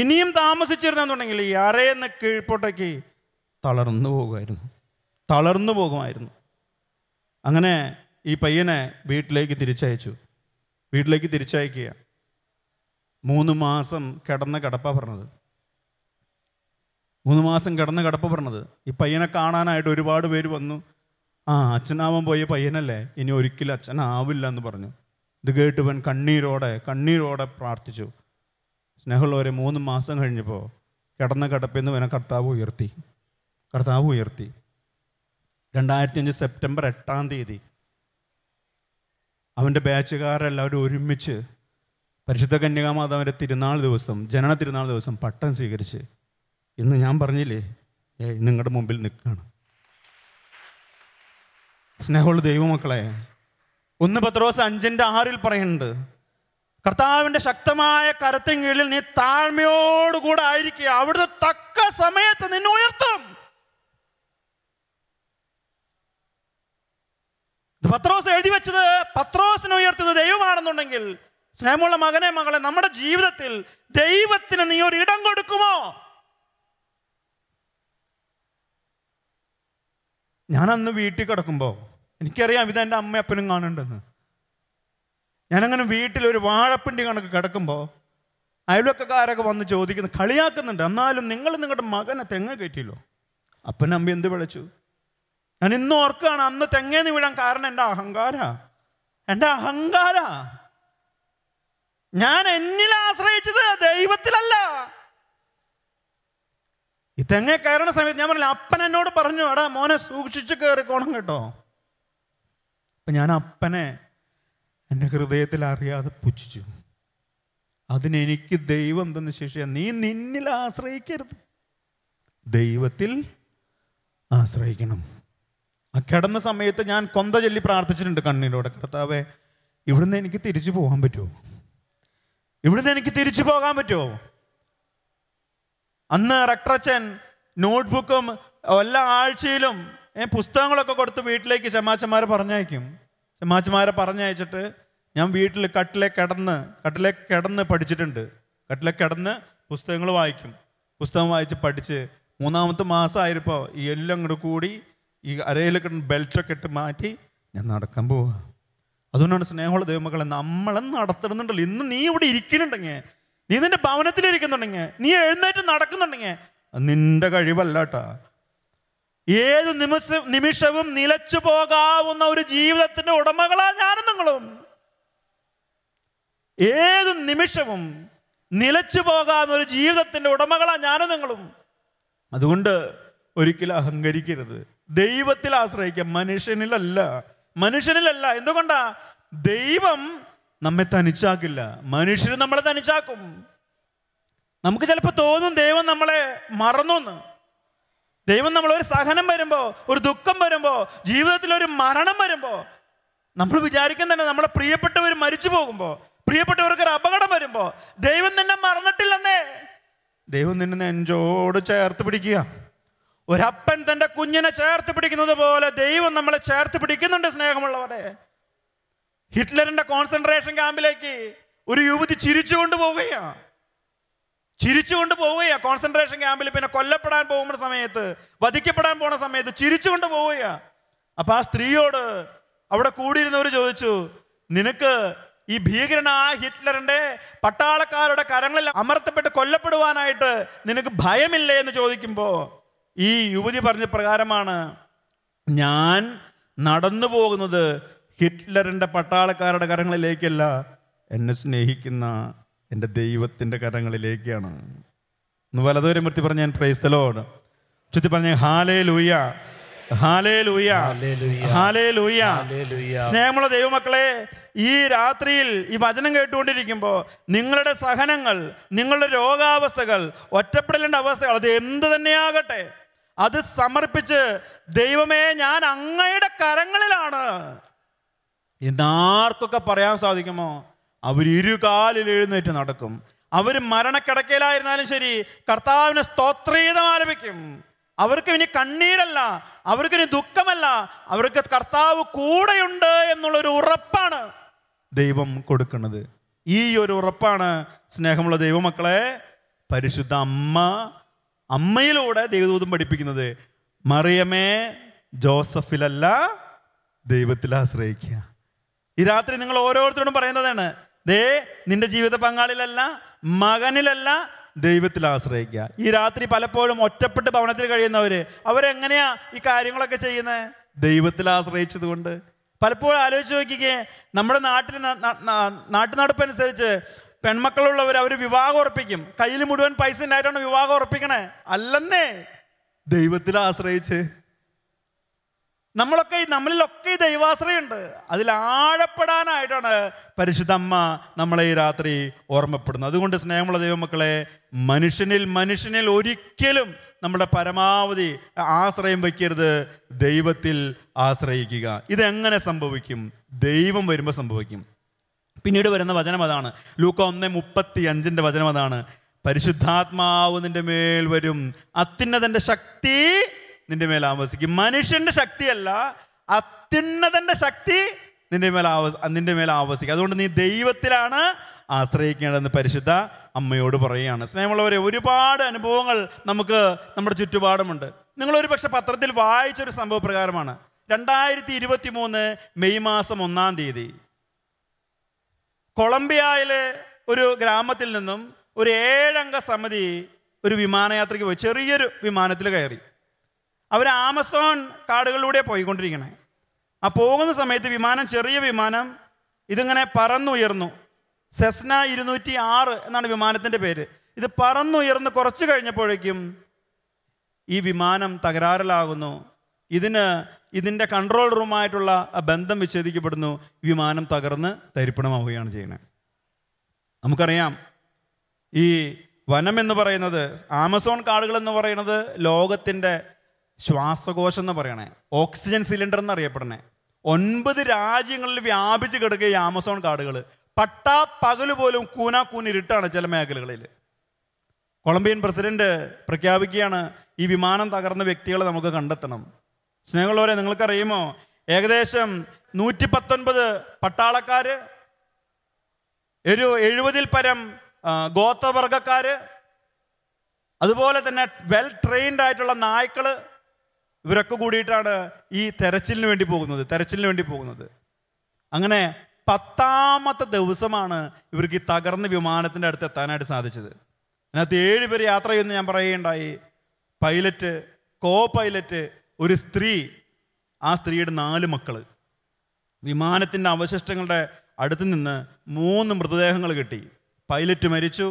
ഇനിയും താമസിച്ചിരുന്നു എന്നുണ്ടെങ്കിൽ ഈ അരയെന്ന് കീഴ്പോട്ടേക്ക് തളർന്നു പോകുമായിരുന്നു തളർന്നു പോകുമായിരുന്നു അങ്ങനെ ഈ പയ്യനെ വീട്ടിലേക്ക് തിരിച്ചയച്ചു വീട്ടിലേക്ക് തിരിച്ചയക്കുക മൂന്ന് മാസം കിടന്ന കിടപ്പാണ് പറഞ്ഞത് മൂന്ന് മാസം കിടന്ന് കിടപ്പ് പറഞ്ഞത് ഈ പയ്യനെ കാണാനായിട്ട് ഒരുപാട് പേര് വന്നു ആ അച്ഛനാവാൻ പോയ പയ്യനല്ലേ ഇനി ഒരിക്കലും അച്ഛനാവില്ല എന്ന് പറഞ്ഞു ഇത് കേട്ടുവൻ കണ്ണീരോടെ കണ്ണീരോടെ പ്രാർത്ഥിച്ചു സ്നേഹമുള്ളവരെ മൂന്ന് മാസം കഴിഞ്ഞപ്പോൾ കിടന്ന കിടപ്പെന്ന് വേണം കർത്താവ് ഉയർത്തി കർത്താവ് ഉയർത്തി രണ്ടായിരത്തി അഞ്ച് സെപ്റ്റംബർ എട്ടാം തീയതി അവൻ്റെ ബാച്ചുകാരെല്ലാവരും ഒരുമിച്ച് പരിശുദ്ധ കന്യകാമാതാവിൻ്റെ തിരുനാൾ ദിവസം ജനന തിരുനാൾ ദിവസം പട്ടം സ്വീകരിച്ച് ഇന്ന് ഞാൻ പറഞ്ഞില്ലേ നിങ്ങളുടെ മുമ്പിൽ നിൽക്കുകയാണ് സ്നേഹമുള്ള ദൈവമക്കളെ ഒന്ന് പത്രോസ് അഞ്ചിൻ്റെ ആറിൽ പറയുന്നുണ്ട് കർത്താവിൻ്റെ ശക്തമായ കരത്തിന് കീഴിൽ നീ താഴ്മയോടുകൂടെ ആയിരിക്കുക അവിടുത്തെ തക്ക സമയത്ത് നിന്നെ ഉയർത്തും പത്രോസ് എഴുതി വെച്ചത് പത്രോസിനെ ഉയർത്തുന്നത് ദൈവമാണെന്നുണ്ടെങ്കിൽ സ്നേഹമുള്ള മകനെ മകളെ നമ്മുടെ ജീവിതത്തിൽ ദൈവത്തിന് നീ ഒരു ഇടം കൊടുക്കുമോ ഞാൻ അന്ന് വീട്ടിൽ കിടക്കുമ്പോൾ എനിക്കറിയാം ഇത് എൻ്റെ അമ്മയും അപ്പനും കാണുന്നുണ്ടെന്ന് ഞാനങ്ങനെ വീട്ടിൽ ഒരു വാഴപ്പിണ്ടി കണക്ക് കിടക്കുമ്പോൾ അയൽവക്കക്കാരൊക്കെ വന്ന് ചോദിക്കുന്നു കളിയാക്കുന്നുണ്ട് എന്നാലും നിങ്ങൾ നിങ്ങളുടെ മകനെ തെങ്ങ് കയറ്റിയല്ലോ അപ്പൻ അമ്മ എന്ത് വിളിച്ചു ഞാൻ ഇന്നും ഓർക്കുകയാണ് അന്ന് തെങ്ങേന്ന് വീഴാൻ കാരണം എൻ്റെ അഹങ്കാര എൻ്റെ അഹങ്കാര ഞാൻ എന്നിൽ ആശ്രയിച്ചത് ദൈവത്തിലല്ല ഈ തെങ്ങ കയറുന്ന സമയത്ത് ഞാൻ പറഞ്ഞില്ല അപ്പൻ എന്നോട് പറഞ്ഞു എടാ മോനെ സൂക്ഷിച്ച് കയറിക്കോണം കേട്ടോ അപ്പം ഞാൻ അപ്പനെ എൻ്റെ ഹൃദയത്തിൽ അറിയാതെ പുച്ഛിച്ചു അതിനെനിക്ക് ദൈവം തന്ന ശേഷിയാ നീ നിന്നിൽ ആശ്രയിക്കരുത് ദൈവത്തിൽ ആശ്രയിക്കണം ആ കിടന്ന സമയത്ത് ഞാൻ കൊന്ത ചൊല്ലി പ്രാർത്ഥിച്ചിട്ടുണ്ട് കണ്ണിലൂടെ കർത്താവെ ഇവിടുന്ന് എനിക്ക് തിരിച്ചു പോകാൻ പറ്റുമോ ഇവിടുന്ന് എനിക്ക് തിരിച്ചു പോകാൻ പറ്റുമോ അന്ന് റക്ടറച്ചൻ നോട്ട്ബുക്കും എല്ലാ ആഴ്ചയിലും പുസ്തകങ്ങളൊക്കെ കൊടുത്ത് വീട്ടിലേക്ക് ചെമ്മാച്ചന്മാരെ പറഞ്ഞയക്കും ചെമ്മാച്ചന്മാരെ പറഞ്ഞയച്ചിട്ട് ഞാൻ വീട്ടിൽ കട്ടിലെ കിടന്ന് കട്ടിലെ കിടന്ന് പഠിച്ചിട്ടുണ്ട് കട്ടിലെ കിടന്ന് പുസ്തകങ്ങൾ വായിക്കും പുസ്തകം വായിച്ച് പഠിച്ച് മൂന്നാമത്തെ മാസമായിരുപ്പോൾ ഈ എല്ലാം കൂടെ കൂടി ഈ അരയിലൊക്കെ ബെൽറ്റൊക്കെ ഇട്ട് മാറ്റി ഞാൻ നടക്കാൻ പോവുക അതുകൊണ്ടാണ് സ്നേഹമുള്ള ദൈവമക്കളെ നമ്മളെ നടത്തണമെന്നുണ്ടല്ലോ ഇന്ന് നീ ഇവിടെ ഇരിക്കുന്നുണ്ടെങ്കിൽ നീ നിന്റെ ഭവനത്തിലിരിക്കുന്നുണ്ടെങ്കിൽ നീ എഴുന്നേറ്റ് നടക്കുന്നുണ്ടെങ്കിൽ നിന്റെ കഴിവല്ലാട്ടാ ഏത് നിമിഷ നിമിഷവും നിലച്ചു പോകാവുന്ന ഒരു ജീവിതത്തിന്റെ ഉടമകളാ ഞാനും നിങ്ങളും ഏത് നിമിഷവും നിലച്ചു പോകാവുന്ന ഒരു ജീവിതത്തിന്റെ ഉടമകളാ ഞാനും നിങ്ങളും അതുകൊണ്ട് ഒരിക്കലും അഹങ്കരിക്കരുത് ദൈവത്തിൽ ആശ്രയിക്കുക മനുഷ്യനിലല്ല മനുഷ്യനിലല്ല എന്തുകൊണ്ടാ ദൈവം നമ്മെ തനിച്ചാക്കില്ല മനുഷ്യർ നമ്മളെ തനിച്ചാക്കും നമുക്ക് ചിലപ്പോൾ തോന്നും ദൈവം നമ്മളെ മറന്നു എന്ന് ദൈവം നമ്മൾ ഒരു സഹനം വരുമ്പോൾ ഒരു ദുഃഖം വരുമ്പോൾ ജീവിതത്തിൽ ഒരു മരണം വരുമ്പോൾ നമ്മൾ വിചാരിക്കും തന്നെ നമ്മളെ പ്രിയപ്പെട്ടവർ മരിച്ചു പോകുമ്പോൾ പ്രിയപ്പെട്ടവർക്ക് ഒരു അപകടം വരുമ്പോൾ ദൈവം നിന്നെ മറന്നിട്ടില്ലെന്നേ ദൈവം നിന്നെ നെഞ്ചോട് ചേർത്ത് പിടിക്കുക ഒരപ്പൻ തൻ്റെ കുഞ്ഞിനെ ചേർത്ത് പിടിക്കുന്നത് പോലെ ദൈവം നമ്മളെ ചേർത്ത് പിടിക്കുന്നുണ്ട് സ്നേഹമുള്ളവരെ ഹിറ്റ്ലറിന്റെ കോൺസെൻട്രേഷൻ ക്യാമ്പിലേക്ക് ഒരു യുവതി ചിരിച്ചുകൊണ്ട് പോവുകയാ ചിരിച്ചുകൊണ്ട് പോവുകയാ കോൺസെൻട്രേഷൻ ക്യാമ്പിൽ പിന്നെ കൊല്ലപ്പെടാൻ പോകുന്ന സമയത്ത് വധിക്കപ്പെടാൻ പോണ സമയത്ത് ചിരിച്ചുകൊണ്ട് പോവുകയാ അപ്പൊ ആ സ്ത്രീയോട് അവിടെ കൂടിയിരുന്നവർ ചോദിച്ചു നിനക്ക് ഈ ഭീകരനായ ഹിറ്റ്ലറിന്റെ പട്ടാളക്കാരുടെ കരങ്ങളിൽ അമർത്തപ്പെട്ട് കൊല്ലപ്പെടുവാനായിട്ട് നിനക്ക് ഭയമില്ലേ എന്ന് ചോദിക്കുമ്പോൾ ഈ യുവതി പറഞ്ഞ പ്രകാരമാണ് ഞാൻ നടന്നു പോകുന്നത് ഹിറ്റ്ലറിൻ്റെ പട്ടാളക്കാരുടെ കരങ്ങളിലേക്കല്ല എന്നെ സ്നേഹിക്കുന്ന എൻ്റെ ദൈവത്തിൻ്റെ കരങ്ങളിലേക്കാണ് ഒന്ന് വലതുവരെ മൃത്തി പറഞ്ഞ ഞാൻ പ്രൈസ്തലോട് ചുറ്റി പറഞ്ഞ ഹാലേ ലൂയ ഹാലേ ലൂയ ഹാലേ ലൂയ സ്നേഹമുള്ള ദൈവമക്കളെ ഈ രാത്രിയിൽ ഈ വചനം കേട്ടുകൊണ്ടിരിക്കുമ്പോൾ നിങ്ങളുടെ സഹനങ്ങൾ നിങ്ങളുടെ രോഗാവസ്ഥകൾ ഒറ്റപ്പെടലിൻ്റെ അവസ്ഥകൾ അത് എന്ത് തന്നെയാകട്ടെ അത് സമർപ്പിച്ച് ദൈവമേ ഞാൻ അങ്ങയുടെ കരങ്ങളിലാണ് യഥാർത്തൊക്കെ പറയാൻ സാധിക്കുമോ അവർ ഇരുകാലിൽ എഴുന്നേറ്റ് നടക്കും അവർ മരണക്കിടക്കയിലായിരുന്നാലും ശരി കർത്താവിനെ സ്തോത്രീതം ആലപിക്കും അവർക്ക് ഇനി കണ്ണീരല്ല അവർക്ക് ഇനി ദുഃഖമല്ല അവർക്ക് കർത്താവ് കൂടെയുണ്ട് എന്നുള്ളൊരു ഉറപ്പാണ് ദൈവം കൊടുക്കുന്നത് ഈ ഒരു ഉറപ്പാണ് സ്നേഹമുള്ള ദൈവമക്കളെ പരിശുദ്ധ അമ്മ അമ്മയിലൂടെ ദൈവദൂതം പഠിപ്പിക്കുന്നത് മറിയമേ ജോസഫിലല്ല ദൈവത്തിൽ ആശ്രയിക്കുക ഈ രാത്രി നിങ്ങൾ ഓരോരുത്തരോടും പറയുന്നതാണ് ദേ നിന്റെ ജീവിത പങ്കാളിലല്ല മകനിലല്ല ദൈവത്തിൽ ആശ്രയിക്കുക ഈ രാത്രി പലപ്പോഴും ഒറ്റപ്പെട്ട് ഭവനത്തിൽ കഴിയുന്നവർ അവരെങ്ങനെയാ ഈ കാര്യങ്ങളൊക്കെ ചെയ്യുന്നത് ദൈവത്തിൽ ആശ്രയിച്ചത് കൊണ്ട് പലപ്പോഴും ആലോചിച്ച് നോക്കിക്കേ നമ്മുടെ നാട്ടിൽ നാട്ടുനടപ്പനുസരിച്ച് പെൺമക്കളുള്ളവർ അവർ വിവാഹം ഉറപ്പിക്കും കയ്യിൽ മുഴുവൻ പൈസ ഉണ്ടായിട്ടാണ് വിവാഹം ഉറപ്പിക്കണേ അല്ലെന്നേ ദൈവത്തിൽ ആശ്രയിച്ച് നമ്മളൊക്കെ നമ്മളിലൊക്കെ ഈ ദൈവാശ്രയുണ്ട് അതിൽ ആഴപ്പെടാനായിട്ടാണ് പരിശുദ്ധമ്മ നമ്മളെ ഈ രാത്രി ഓർമ്മപ്പെടുന്നത് അതുകൊണ്ട് സ്നേഹമുള്ള ദൈവമക്കളെ മനുഷ്യനിൽ മനുഷ്യനിൽ ഒരിക്കലും നമ്മുടെ പരമാവധി ആശ്രയം വയ്ക്കരുത് ദൈവത്തിൽ ആശ്രയിക്കുക ഇതെങ്ങനെ സംഭവിക്കും ദൈവം വരുമ്പോൾ സംഭവിക്കും പിന്നീട് വരുന്ന വചനം അതാണ് ലൂക്ക ഒന്ന് മുപ്പത്തി അഞ്ചിൻ്റെ വചനം അതാണ് പരിശുദ്ധാത്മാവ് നിൻ്റെ മേൽ വരും അത്യുന്നതൻ്റെ ശക്തി നിന്റെ മേൽ ആവസിക്കും മനുഷ്യന്റെ ശക്തിയല്ല അത്യുന്നതന്റെ ശക്തി നിന്റെ മേൽ ആവ നിന്റെ മേൽ ആവസിക്കും അതുകൊണ്ട് നീ ദൈവത്തിലാണ് ആശ്രയിക്കേണ്ടതെന്ന് പരിശുദ്ധ അമ്മയോട് പറയുകയാണ് സ്നേഹമുള്ളവരെ ഒരുപാട് അനുഭവങ്ങൾ നമുക്ക് നമ്മുടെ ചുറ്റുപാടുമുണ്ട് നിങ്ങൾ ഒരു പക്ഷേ പത്രത്തിൽ വായിച്ചൊരു സംഭവ പ്രകാരമാണ് രണ്ടായിരത്തി ഇരുപത്തി മൂന്ന് മെയ് മാസം ഒന്നാം തീയതി കൊളംബിയയിലെ ഒരു ഗ്രാമത്തിൽ നിന്നും ഒരു ഏഴംഗ സമിതി ഒരു വിമാനയാത്രയ്ക്ക് പോയി ചെറിയൊരു വിമാനത്തിൽ കയറി അവർ ആമസോൺ കാടുകളിലൂടെ പോയിക്കൊണ്ടിരിക്കണേ ആ പോകുന്ന സമയത്ത് വിമാനം ചെറിയ വിമാനം ഇതിങ്ങനെ പറന്നുയർന്നു സെസ്ന ഇരുന്നൂറ്റി ആറ് എന്നാണ് വിമാനത്തിൻ്റെ പേര് ഇത് പറന്നുയർന്ന് കുറച്ച് കഴിഞ്ഞപ്പോഴേക്കും ഈ വിമാനം തകരാറിലാകുന്നു ഇതിന് ഇതിൻ്റെ കൺട്രോൾ റൂമായിട്ടുള്ള ബന്ധം വിച്ഛേദിക്കപ്പെടുന്നു വിമാനം തകർന്ന് തരിപ്പണമാവുകയാണ് ചെയ്യുന്നത് നമുക്കറിയാം ഈ വനം എന്ന് പറയുന്നത് ആമസോൺ കാടുകൾ എന്ന് പറയുന്നത് ലോകത്തിൻ്റെ ശ്വാസകോശം എന്ന് പറയണേ ഓക്സിജൻ സിലിണ്ടർ എന്ന് അറിയപ്പെടണേ ഒൻപത് രാജ്യങ്ങളിൽ വ്യാപിച്ച് കിടക്കുക ഈ ആമസോൺ കാടുകൾ പട്ടാ പകല് പോലും കൂന ഇരുട്ടാണ് ചില മേഖലകളിൽ കൊളംബിയൻ പ്രസിഡന്റ് പ്രഖ്യാപിക്കുകയാണ് ഈ വിമാനം തകർന്ന വ്യക്തികളെ നമുക്ക് കണ്ടെത്തണം സ്നേഹമുള്ളവരെ നിങ്ങൾക്കറിയുമോ ഏകദേശം നൂറ്റി പത്തൊൻപത് പട്ടാളക്കാര് ഒരു എഴുപതിൽ പരം ഗോത്രവർഗക്കാര് അതുപോലെ തന്നെ വെൽ ട്രെയിൻഡ് ആയിട്ടുള്ള നായ്ക്കള് ഇവരൊക്കെ കൂടിയിട്ടാണ് ഈ തെരച്ചിലിന് വേണ്ടി പോകുന്നത് തെരച്ചിലിന് വേണ്ടി പോകുന്നത് അങ്ങനെ പത്താമത്തെ ദിവസമാണ് ഇവർക്ക് ഈ തകർന്ന വിമാനത്തിൻ്റെ അടുത്ത് എത്താനായിട്ട് സാധിച്ചത് അതിനകത്ത് ഏഴ് പേര് യാത്ര ചെയ്യുന്ന ഞാൻ പറയുകയുണ്ടായി പൈലറ്റ് കോ പൈലറ്റ് ഒരു സ്ത്രീ ആ സ്ത്രീയുടെ നാല് മക്കൾ വിമാനത്തിൻ്റെ അവശിഷ്ടങ്ങളുടെ അടുത്ത് നിന്ന് മൂന്ന് മൃതദേഹങ്ങൾ കിട്ടി പൈലറ്റ് മരിച്ചു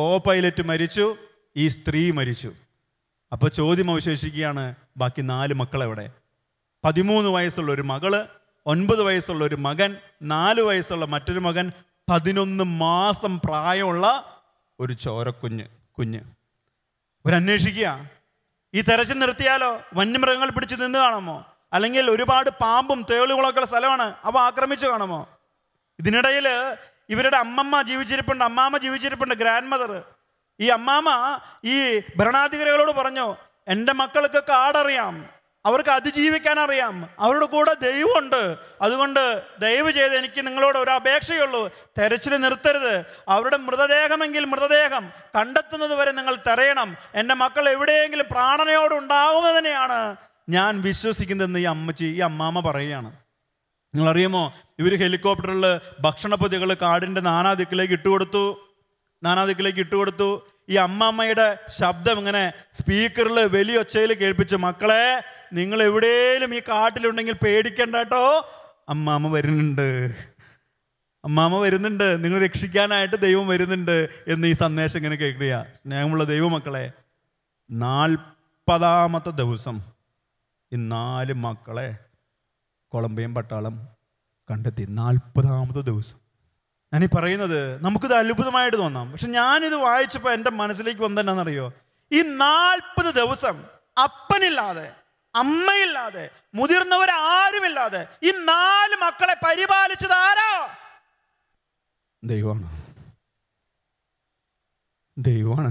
കോ പൈലറ്റ് മരിച്ചു ഈ സ്ത്രീ മരിച്ചു അപ്പോൾ ചോദ്യം അവശേഷിക്കുകയാണ് ബാക്കി നാല് മക്കളെവിടെ പതിമൂന്ന് വയസ്സുള്ള ഒരു മകള് ഒൻപത് വയസ്സുള്ള ഒരു മകൻ നാല് വയസ്സുള്ള മറ്റൊരു മകൻ പതിനൊന്ന് മാസം പ്രായമുള്ള ഒരു ചോരക്കുഞ്ഞ് കുഞ്ഞ് ഒരന്വേഷിക്കുക ഈ തെരച്ചിൽ നിർത്തിയാലോ വന്യമൃഗങ്ങൾ പിടിച്ചു നിന്ന് കാണുമോ അല്ലെങ്കിൽ ഒരുപാട് പാമ്പും തേളുകളൊക്കെ സ്ഥലമാണ് അവ ആക്രമിച്ചു കാണുമോ ഇതിനിടയിൽ ഇവരുടെ അമ്മമ്മ ജീവിച്ചിരിപ്പുണ്ട് അമ്മാമ്മ ജീവിച്ചിരിപ്പുണ്ട് ഗ്രാൻഡ് മദർ ഈ അമ്മാമ ഈ ഭരണാധികാരികളോട് പറഞ്ഞു എൻ്റെ മക്കൾക്ക് കാടറിയാം അവർക്ക് അതിജീവിക്കാൻ അറിയാം അവരുടെ കൂടെ ദൈവമുണ്ട് അതുകൊണ്ട് ദയവ് ചെയ്ത് എനിക്ക് നിങ്ങളോട് ഒരു അപേക്ഷയുള്ളൂ തെരച്ചിൽ നിർത്തരുത് അവരുടെ മൃതദേഹമെങ്കിൽ മൃതദേഹം കണ്ടെത്തുന്നത് വരെ നിങ്ങൾ തെരയണം എൻ്റെ മക്കൾ എവിടെയെങ്കിലും പ്രാണനയോട് ഉണ്ടാവുന്നതിനെയാണ് ഞാൻ വിശ്വസിക്കുന്നതെന്ന് ഈ അമ്മച്ചി ഈ അമ്മാമ്മ പറയുകയാണ് നിങ്ങളറിയുമോ ഇവർ ഹെലികോപ്റ്ററിൽ ഭക്ഷണപ്പൊതികൾ കാടിൻ്റെ നാനാ ദിക്കിലേക്ക് ഇട്ടുകൊടുത്തു നാനാദിക്കിലേക്ക് ഇട്ടുകൊടുത്തു ഈ അമ്മമ്മയുടെ ശബ്ദം ഇങ്ങനെ സ്പീക്കറിൽ വലിയ ഒച്ചയിൽ കേൾപ്പിച്ചു മക്കളെ നിങ്ങൾ എവിടെയും ഈ കാട്ടിലുണ്ടെങ്കിൽ പേടിക്കണ്ട കേട്ടോ അമ്മാമ്മ വരുന്നുണ്ട് അമ്മാമ്മ വരുന്നുണ്ട് നിങ്ങൾ രക്ഷിക്കാനായിട്ട് ദൈവം വരുന്നുണ്ട് എന്ന് ഈ സന്ദേശം ഇങ്ങനെ കേൾക്കുക സ്നേഹമുള്ള ദൈവമക്കളെ നാൽപ്പതാമത്തെ ദിവസം ഈ നാല് മക്കളെ കൊളംബിയം പട്ടാളം കണ്ടെത്തി നാൽപ്പതാമത്തെ ദിവസം ഞാനീ പറയുന്നത് നമുക്കിത് അത്ഭുതമായിട്ട് തോന്നാം പക്ഷെ ഞാനിത് വായിച്ചപ്പോൾ എൻ്റെ മനസ്സിലേക്ക് വന്നെന്നറിയോ ഈ നാൽപ്പത് ദിവസം അപ്പനില്ലാതെ അമ്മയില്ലാതെ മുതിർന്നവരാരുമില്ലാതെ ഈ നാല് മക്കളെ പരിപാലിച്ചത് ദൈവമാണ് ദൈവമാണ്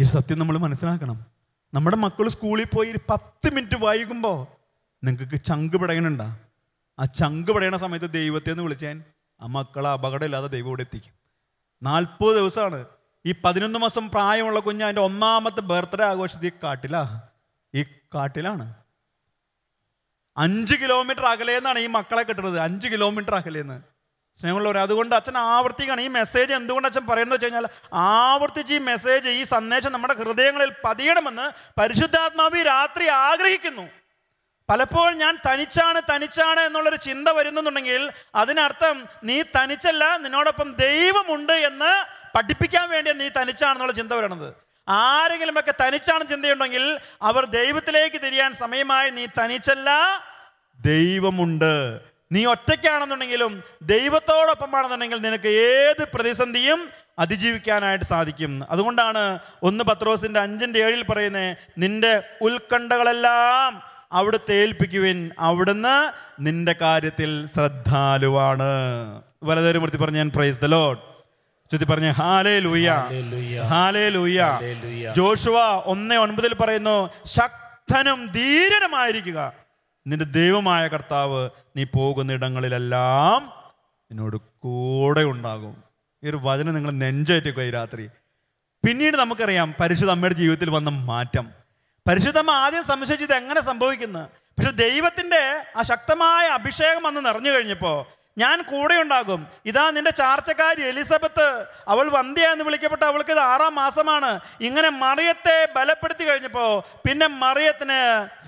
ഈ സത്യം നമ്മൾ മനസ്സിലാക്കണം നമ്മുടെ മക്കൾ സ്കൂളിൽ പോയി പത്ത് മിനിറ്റ് വൈകുമ്പോൾ നിങ്ങൾക്ക് ചങ്ക് പിടയണുണ്ടാ ആ ചങ്ക് പടയണ സമയത്ത് ദൈവത്തെ എന്ന് വിളിച്ചാൽ ആ മക്കളെ അപകടമില്ലാതെ ദൈവം ഇവിടെ എത്തിക്കും നാൽപ്പത് ദിവസമാണ് ഈ പതിനൊന്ന് മാസം പ്രായമുള്ള കുഞ്ഞ് അതിൻ്റെ ഒന്നാമത്തെ ബർത്ത്ഡേ ആഘോഷത്തിൽ ഈ കാട്ടിലാ ഈ കാട്ടിലാണ് അഞ്ച് കിലോമീറ്റർ അകലെ നിന്നാണ് ഈ മക്കളെ കിട്ടുന്നത് അഞ്ച് കിലോമീറ്റർ അകലെ നിന്ന് സ്നേഹമുള്ളവർ അതുകൊണ്ട് അച്ഛൻ ആവർത്തിക്കുകയാണ് ഈ മെസ്സേജ് എന്തുകൊണ്ട് അച്ഛൻ പറയുന്നത് വെച്ച് കഴിഞ്ഞാൽ ആവർത്തിച്ച് ഈ മെസ്സേജ് ഈ സന്ദേശം നമ്മുടെ ഹൃദയങ്ങളിൽ പതിയണമെന്ന് പരിശുദ്ധാത്മാവി രാത്രി ആഗ്രഹിക്കുന്നു പലപ്പോഴും ഞാൻ തനിച്ചാണ് തനിച്ചാണ് എന്നുള്ളൊരു ചിന്ത വരുന്നുണ്ടെങ്കിൽ അതിനർത്ഥം നീ തനിച്ചല്ല നിന്നോടൊപ്പം ദൈവമുണ്ട് എന്ന് പഠിപ്പിക്കാൻ വേണ്ടി നീ തനിച്ചാണെന്നുള്ള ചിന്ത വരണത് ആരെങ്കിലുമൊക്കെ തനിച്ചാണ് ചിന്തയുണ്ടെങ്കിൽ അവർ ദൈവത്തിലേക്ക് തിരിയാൻ സമയമായി നീ തനിച്ചല്ല ദൈവമുണ്ട് നീ ഒറ്റയ്ക്കാണെന്നുണ്ടെങ്കിലും ദൈവത്തോടൊപ്പമാണെന്നുണ്ടെങ്കിൽ നിനക്ക് ഏത് പ്രതിസന്ധിയും അതിജീവിക്കാനായിട്ട് സാധിക്കും അതുകൊണ്ടാണ് ഒന്ന് പത്രോസിൻ്റെ അഞ്ചിൻ്റെ ഏഴിൽ പറയുന്നത് നിന്റെ ഉത്കണ്ഠകളെല്ലാം അവിടുത്തെ ഏൽപ്പിക്കുവിൻ അവിടുന്ന് നിന്റെ കാര്യത്തിൽ ശ്രദ്ധാലുവാണ് വലതൊരു മൂർത്തി പറഞ്ഞു ഞാൻ പ്രൈസ് ദ ലോഡ് ചുറ്റി പറഞ്ഞ ഹാലേ ലൂയ ഹാലേ ലൂയ ജോഷുവ ഒന്നേ ഒൻപതിൽ പറയുന്നു ശക്തനും ധീരനുമായിരിക്കുക നിന്റെ ദൈവമായ കർത്താവ് നീ പോകുന്ന ഇടങ്ങളിലെല്ലാം നിന്നോട് കൂടെ ഉണ്ടാകും ഈ ഒരു വചനം നിങ്ങൾ നെഞ്ചേറ്റുക ഈ രാത്രി പിന്നീട് നമുക്കറിയാം പരിശുദ്ധ അമ്മയുടെ ജീവിതത്തിൽ വന്ന മാറ്റം പരിശുദ്ധമ്മ ആദ്യം സംശയിച്ചത് എങ്ങനെ സംഭവിക്കുന്നത് പക്ഷെ ദൈവത്തിൻ്റെ ആ ശക്തമായ അഭിഷേകം വന്ന് നിറഞ്ഞു കഴിഞ്ഞപ്പോൾ ഞാൻ കൂടെ ഉണ്ടാകും ഇതാ നിന്റെ ചാർച്ചക്കാരി എലിസബത്ത് അവൾ വന്ധ്യ എന്ന് വിളിക്കപ്പെട്ട അവൾക്ക് ഇത് ആറാം മാസമാണ് ഇങ്ങനെ മറിയത്തെ ബലപ്പെടുത്തി കഴിഞ്ഞപ്പോൾ പിന്നെ മറിയത്തിന്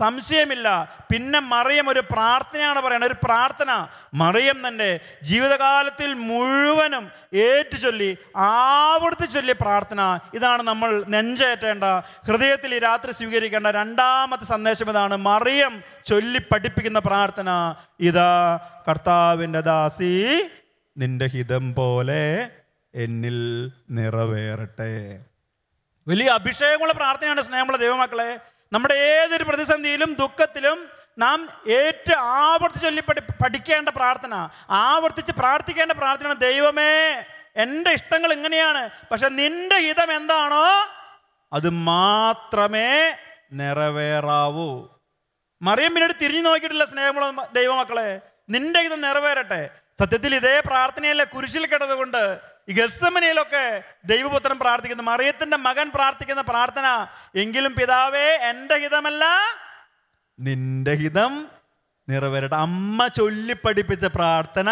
സംശയമില്ല പിന്നെ മറിയം ഒരു പ്രാർത്ഥനയാണ് പറയുന്നത് ഒരു പ്രാർത്ഥന മറിയം തൻ്റെ ജീവിതകാലത്തിൽ മുഴുവനും ഏറ്റു ചൊല്ലി ആവർത്തി ചൊല്ലിയ പ്രാർത്ഥന ഇതാണ് നമ്മൾ നെഞ്ചേറ്റേണ്ട ഹൃദയത്തിൽ ഈ രാത്രി സ്വീകരിക്കേണ്ട രണ്ടാമത്തെ സന്ദേശം ഇതാണ് മറിയം ചൊല്ലി പഠിപ്പിക്കുന്ന പ്രാർത്ഥന ഇതാ കർത്താവിൻ്റെ ദാസി നിന്റെ ഹിതം പോലെ എന്നിൽ നിറവേറട്ടെ വലിയ അഭിഷേകമുള്ള പ്രാർത്ഥനയാണ് സ്നേഹമുള്ള ദൈവമക്കളെ നമ്മുടെ ഏതൊരു പ്രതിസന്ധിയിലും ദുഃഖത്തിലും നാം ഏറ്റ ആവർത്തിച്ച് ചൊല്ലി പഠിക്കേണ്ട പ്രാർത്ഥന ആവർത്തിച്ച് പ്രാർത്ഥിക്കേണ്ട പ്രാർത്ഥന ദൈവമേ എൻ്റെ ഇഷ്ടങ്ങൾ ഇങ്ങനെയാണ് പക്ഷെ നിന്റെ ഹിതം എന്താണോ അത് മാത്രമേ നിറവേറാവൂ പിന്നീട് തിരിഞ്ഞു നോക്കിയിട്ടില്ല സ്നേഹമുള്ള ദൈവമക്കളെ നിന്റെ ഹിതം നിറവേറട്ടെ സത്യത്തിൽ ഇതേ പ്രാർത്ഥനയല്ല കുരിശിൽ കിടന്നുകൊണ്ട് ഗത്സമനയിലൊക്കെ ദൈവപുത്രൻ പ്രാർത്ഥിക്കുന്നു മറിയത്തിൻ്റെ മകൻ പ്രാർത്ഥിക്കുന്ന പ്രാർത്ഥന എങ്കിലും പിതാവേ എൻ്റെ ഹിതമല്ല നിന്റെ ഹിതം നിറവേറട്ടെ അമ്മ ചൊല്ലിപ്പഠിപ്പിച്ച പ്രാർത്ഥന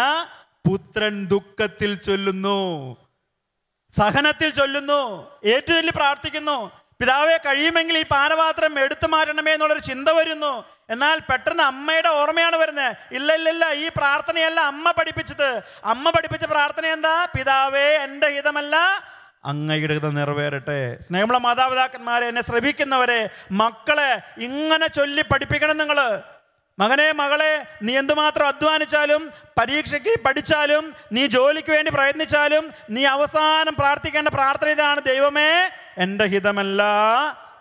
പുത്രൻ ദുഃഖത്തിൽ ചൊല്ലുന്നു സഹനത്തിൽ ചൊല്ലുന്നു ഏറ്റുചൊല്ലി പ്രാർത്ഥിക്കുന്നു പിതാവെ കഴിയുമെങ്കിൽ ഈ പാനപാത്രം എടുത്തു മാറ്റണമേ എന്നുള്ളൊരു ചിന്ത വരുന്നു എന്നാൽ പെട്ടെന്ന് അമ്മയുടെ ഓർമ്മയാണ് വരുന്നത് ഇല്ല ഇല്ല ഇല്ല ഈ പ്രാർത്ഥനയല്ല അമ്മ പഠിപ്പിച്ചത് അമ്മ പഠിപ്പിച്ച പ്രാർത്ഥന എന്താ പിതാവേ എൻ്റെ ഹിതമല്ല അങ്ങയുടെ നിറവേറട്ടെ സ്നേഹമുള്ള മാതാപിതാക്കന്മാരെ എന്നെ ശ്രമിക്കുന്നവരെ മക്കളെ ഇങ്ങനെ ചൊല്ലി പഠിപ്പിക്കണം നിങ്ങൾ മകനെ മകളെ നീ എന്തുമാത്രം അധ്വാനിച്ചാലും പരീക്ഷയ്ക്ക് പഠിച്ചാലും നീ ജോലിക്ക് വേണ്ടി പ്രയത്നിച്ചാലും നീ അവസാനം പ്രാർത്ഥിക്കേണ്ട പ്രാർത്ഥന ഇതാണ് ദൈവമേ എൻ്റെ ഹിതമല്ല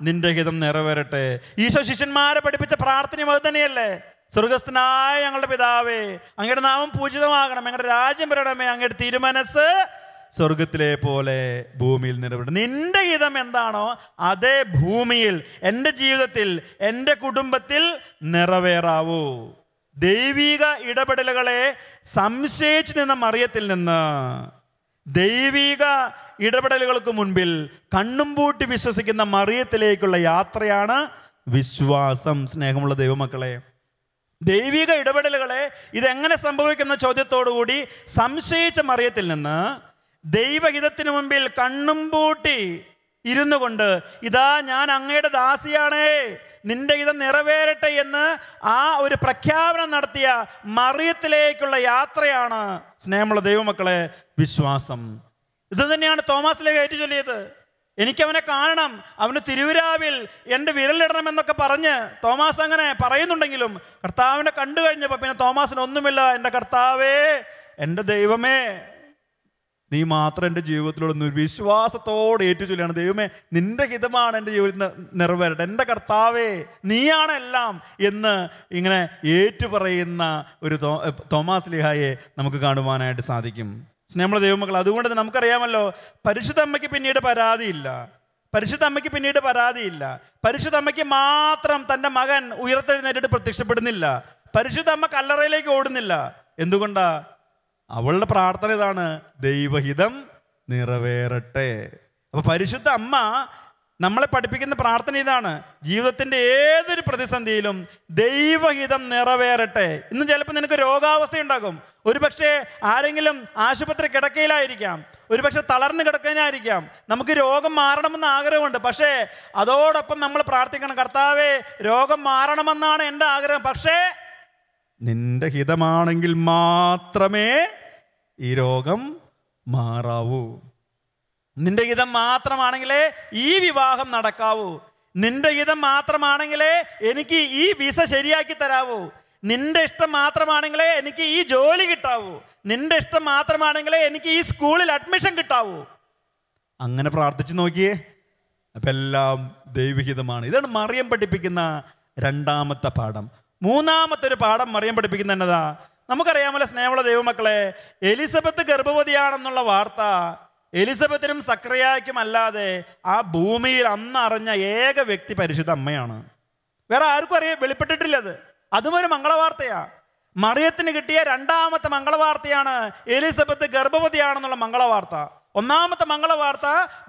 നിന്റെ ഹിതം നിറവേറട്ടെ ഈശോ ശിഷ്യന്മാരെ പഠിപ്പിച്ച പ്രാർത്ഥന അത് തന്നെയല്ലേ സ്വർഗസ്ഥനായ ഞങ്ങളുടെ പിതാവേ അങ്ങയുടെ നാമം പൂജിതമാകണം ഞങ്ങളുടെ രാജ്യം വരണമേ അങ്ങയുടെ തിരുമനസ് സ്വർഗത്തിലെ പോലെ ഭൂമിയിൽ നിലവിടും നിന്റെ ഹിതം എന്താണോ അതേ ഭൂമിയിൽ എൻ്റെ ജീവിതത്തിൽ എൻ്റെ കുടുംബത്തിൽ നിറവേറാവൂ ദൈവിക ഇടപെടലുകളെ സംശയിച്ച് നിന്ന മറിയത്തിൽ നിന്ന് ദൈവിക ഇടപെടലുകൾക്ക് മുൻപിൽ കണ്ണും പൂട്ടി വിശ്വസിക്കുന്ന മറിയത്തിലേക്കുള്ള യാത്രയാണ് വിശ്വാസം സ്നേഹമുള്ള ദൈവമക്കളെ ദൈവിക ഇടപെടലുകളെ ഇതെങ്ങനെ സംഭവിക്കുന്ന ചോദ്യത്തോടുകൂടി സംശയിച്ച മറിയത്തിൽ നിന്ന് ദൈവഹിതത്തിന് മുമ്പിൽ കണ്ണും പൂട്ടി ഇരുന്നു കൊണ്ട് ഇതാ ഞാൻ അങ്ങയുടെ ദാസിയാണേ നിന്റെ ഹിതം നിറവേറട്ടെ എന്ന് ആ ഒരു പ്രഖ്യാപനം നടത്തിയ മറിയത്തിലേക്കുള്ള യാത്രയാണ് സ്നേഹമുള്ള ദൈവമക്കളെ വിശ്വാസം ഇത് തന്നെയാണ് തോമസിലേക്ക് ഏറ്റു ചൊല്ലിയത് എനിക്കവനെ കാണണം അവന് തിരുവിരാവിൽ എൻ്റെ വിരലിടണം എന്നൊക്കെ പറഞ്ഞ് തോമാസ് അങ്ങനെ പറയുന്നുണ്ടെങ്കിലും കർത്താവിനെ കണ്ടു കഴിഞ്ഞപ്പോൾ പിന്നെ തോമാസിനൊന്നുമില്ല ഒന്നുമില്ല എൻ്റെ കർത്താവേ എൻ്റെ ദൈവമേ നീ മാത്രം എൻ്റെ ജീവിതത്തിലുള്ള വിശ്വാസത്തോടെ ഏറ്റുചൊല്ലാണ് ദൈവമേ നിന്റെ ഹിതമാണ് എൻ്റെ ജീവിതത്തിൽ നിറവേറട്ടെ എൻ്റെ കർത്താവേ നീയാണെല്ലാം എന്ന് ഇങ്ങനെ പറയുന്ന ഒരു തോമാസ് ലിഹായെ നമുക്ക് കാണുവാനായിട്ട് സാധിക്കും സ്നേഹമുള്ള ദൈവമക്കൾ അതുകൊണ്ട് തന്നെ നമുക്കറിയാമല്ലോ പരിശുദ്ധമ്മയ്ക്ക് പിന്നീട് പരാതിയില്ല പരിശുദ്ധമ്മയ്ക്ക് പിന്നീട് പരാതിയില്ല പരിശുദ്ധമ്മയ്ക്ക് മാത്രം തൻ്റെ മകൻ ഉയർത്തെഴുന്നേറ്റിട്ട് പ്രത്യക്ഷപ്പെടുന്നില്ല പരിശുദ്ധമ്മ കല്ലറയിലേക്ക് ഓടുന്നില്ല എന്തുകൊണ്ടാ അവളുടെ പ്രാർത്ഥന ഇതാണ് ദൈവഹിതം നിറവേറട്ടെ അപ്പോൾ പരിശുദ്ധ അമ്മ നമ്മളെ പഠിപ്പിക്കുന്ന പ്രാർത്ഥന ഇതാണ് ജീവിതത്തിൻ്റെ ഏതൊരു പ്രതിസന്ധിയിലും ദൈവഹിതം നിറവേറട്ടെ ഇന്ന് ചിലപ്പോൾ നിനക്ക് രോഗാവസ്ഥയുണ്ടാകും ഒരുപക്ഷെ ആരെങ്കിലും ആശുപത്രി കിടക്കയിലായിരിക്കാം ഒരുപക്ഷെ തളർന്ന് കിടക്കാനായിരിക്കാം നമുക്ക് രോഗം മാറണമെന്ന് ആഗ്രഹമുണ്ട് പക്ഷേ അതോടൊപ്പം നമ്മൾ പ്രാർത്ഥിക്കണം കർത്താവേ രോഗം മാറണമെന്നാണ് എൻ്റെ ആഗ്രഹം പക്ഷേ നിന്റെ ഹിതമാണെങ്കിൽ മാത്രമേ ഈ രോഗം മാറാവൂ നിന്റെ ഹിതം മാത്രമാണെങ്കിലേ ഈ വിവാഹം നടക്കാവൂ നിന്റെ ഹിതം മാത്രമാണെങ്കിലേ എനിക്ക് ഈ വിസ ശരിയാക്കി തരാവൂ നിന്റെ ഇഷ്ടം മാത്രമാണെങ്കിലേ എനിക്ക് ഈ ജോലി കിട്ടാവൂ നിന്റെ ഇഷ്ടം മാത്രമാണെങ്കിലേ എനിക്ക് ഈ സ്കൂളിൽ അഡ്മിഷൻ കിട്ടാവൂ അങ്ങനെ പ്രാർത്ഥിച്ചു നോക്കിയേ അപ്പം എല്ലാം ദൈവഹിതമാണ് ഇതാണ് മറിയം പഠിപ്പിക്കുന്ന രണ്ടാമത്തെ പാഠം മൂന്നാമത്തെ ഒരു പാഠം മറിയം പഠിപ്പിക്കുന്ന എന്നതാ നമുക്കറിയാമല്ലോ സ്നേഹമുള്ള ദൈവമക്കളെ എലിസബത്ത് ഗർഭവതിയാണെന്നുള്ള വാർത്ത എലിസബത്തിനും സക്രിയായ്ക്കും അല്ലാതെ ആ ഭൂമിയിൽ അന്ന് അറിഞ്ഞ ഏക വ്യക്തി പരിശുദ്ധ അമ്മയാണ് വേറെ ആർക്കും അറിയാം വെളിപ്പെട്ടിട്ടില്ലത് അതും ഒരു മംഗളവാർത്തയാണ് മറിയത്തിന് കിട്ടിയ രണ്ടാമത്തെ മംഗളവാർത്തയാണ് എലിസബത്ത് ഗർഭവതിയാണെന്നുള്ള മംഗളവാർത്ത ഒന്നാമത്തെ മംഗളവാർത്ത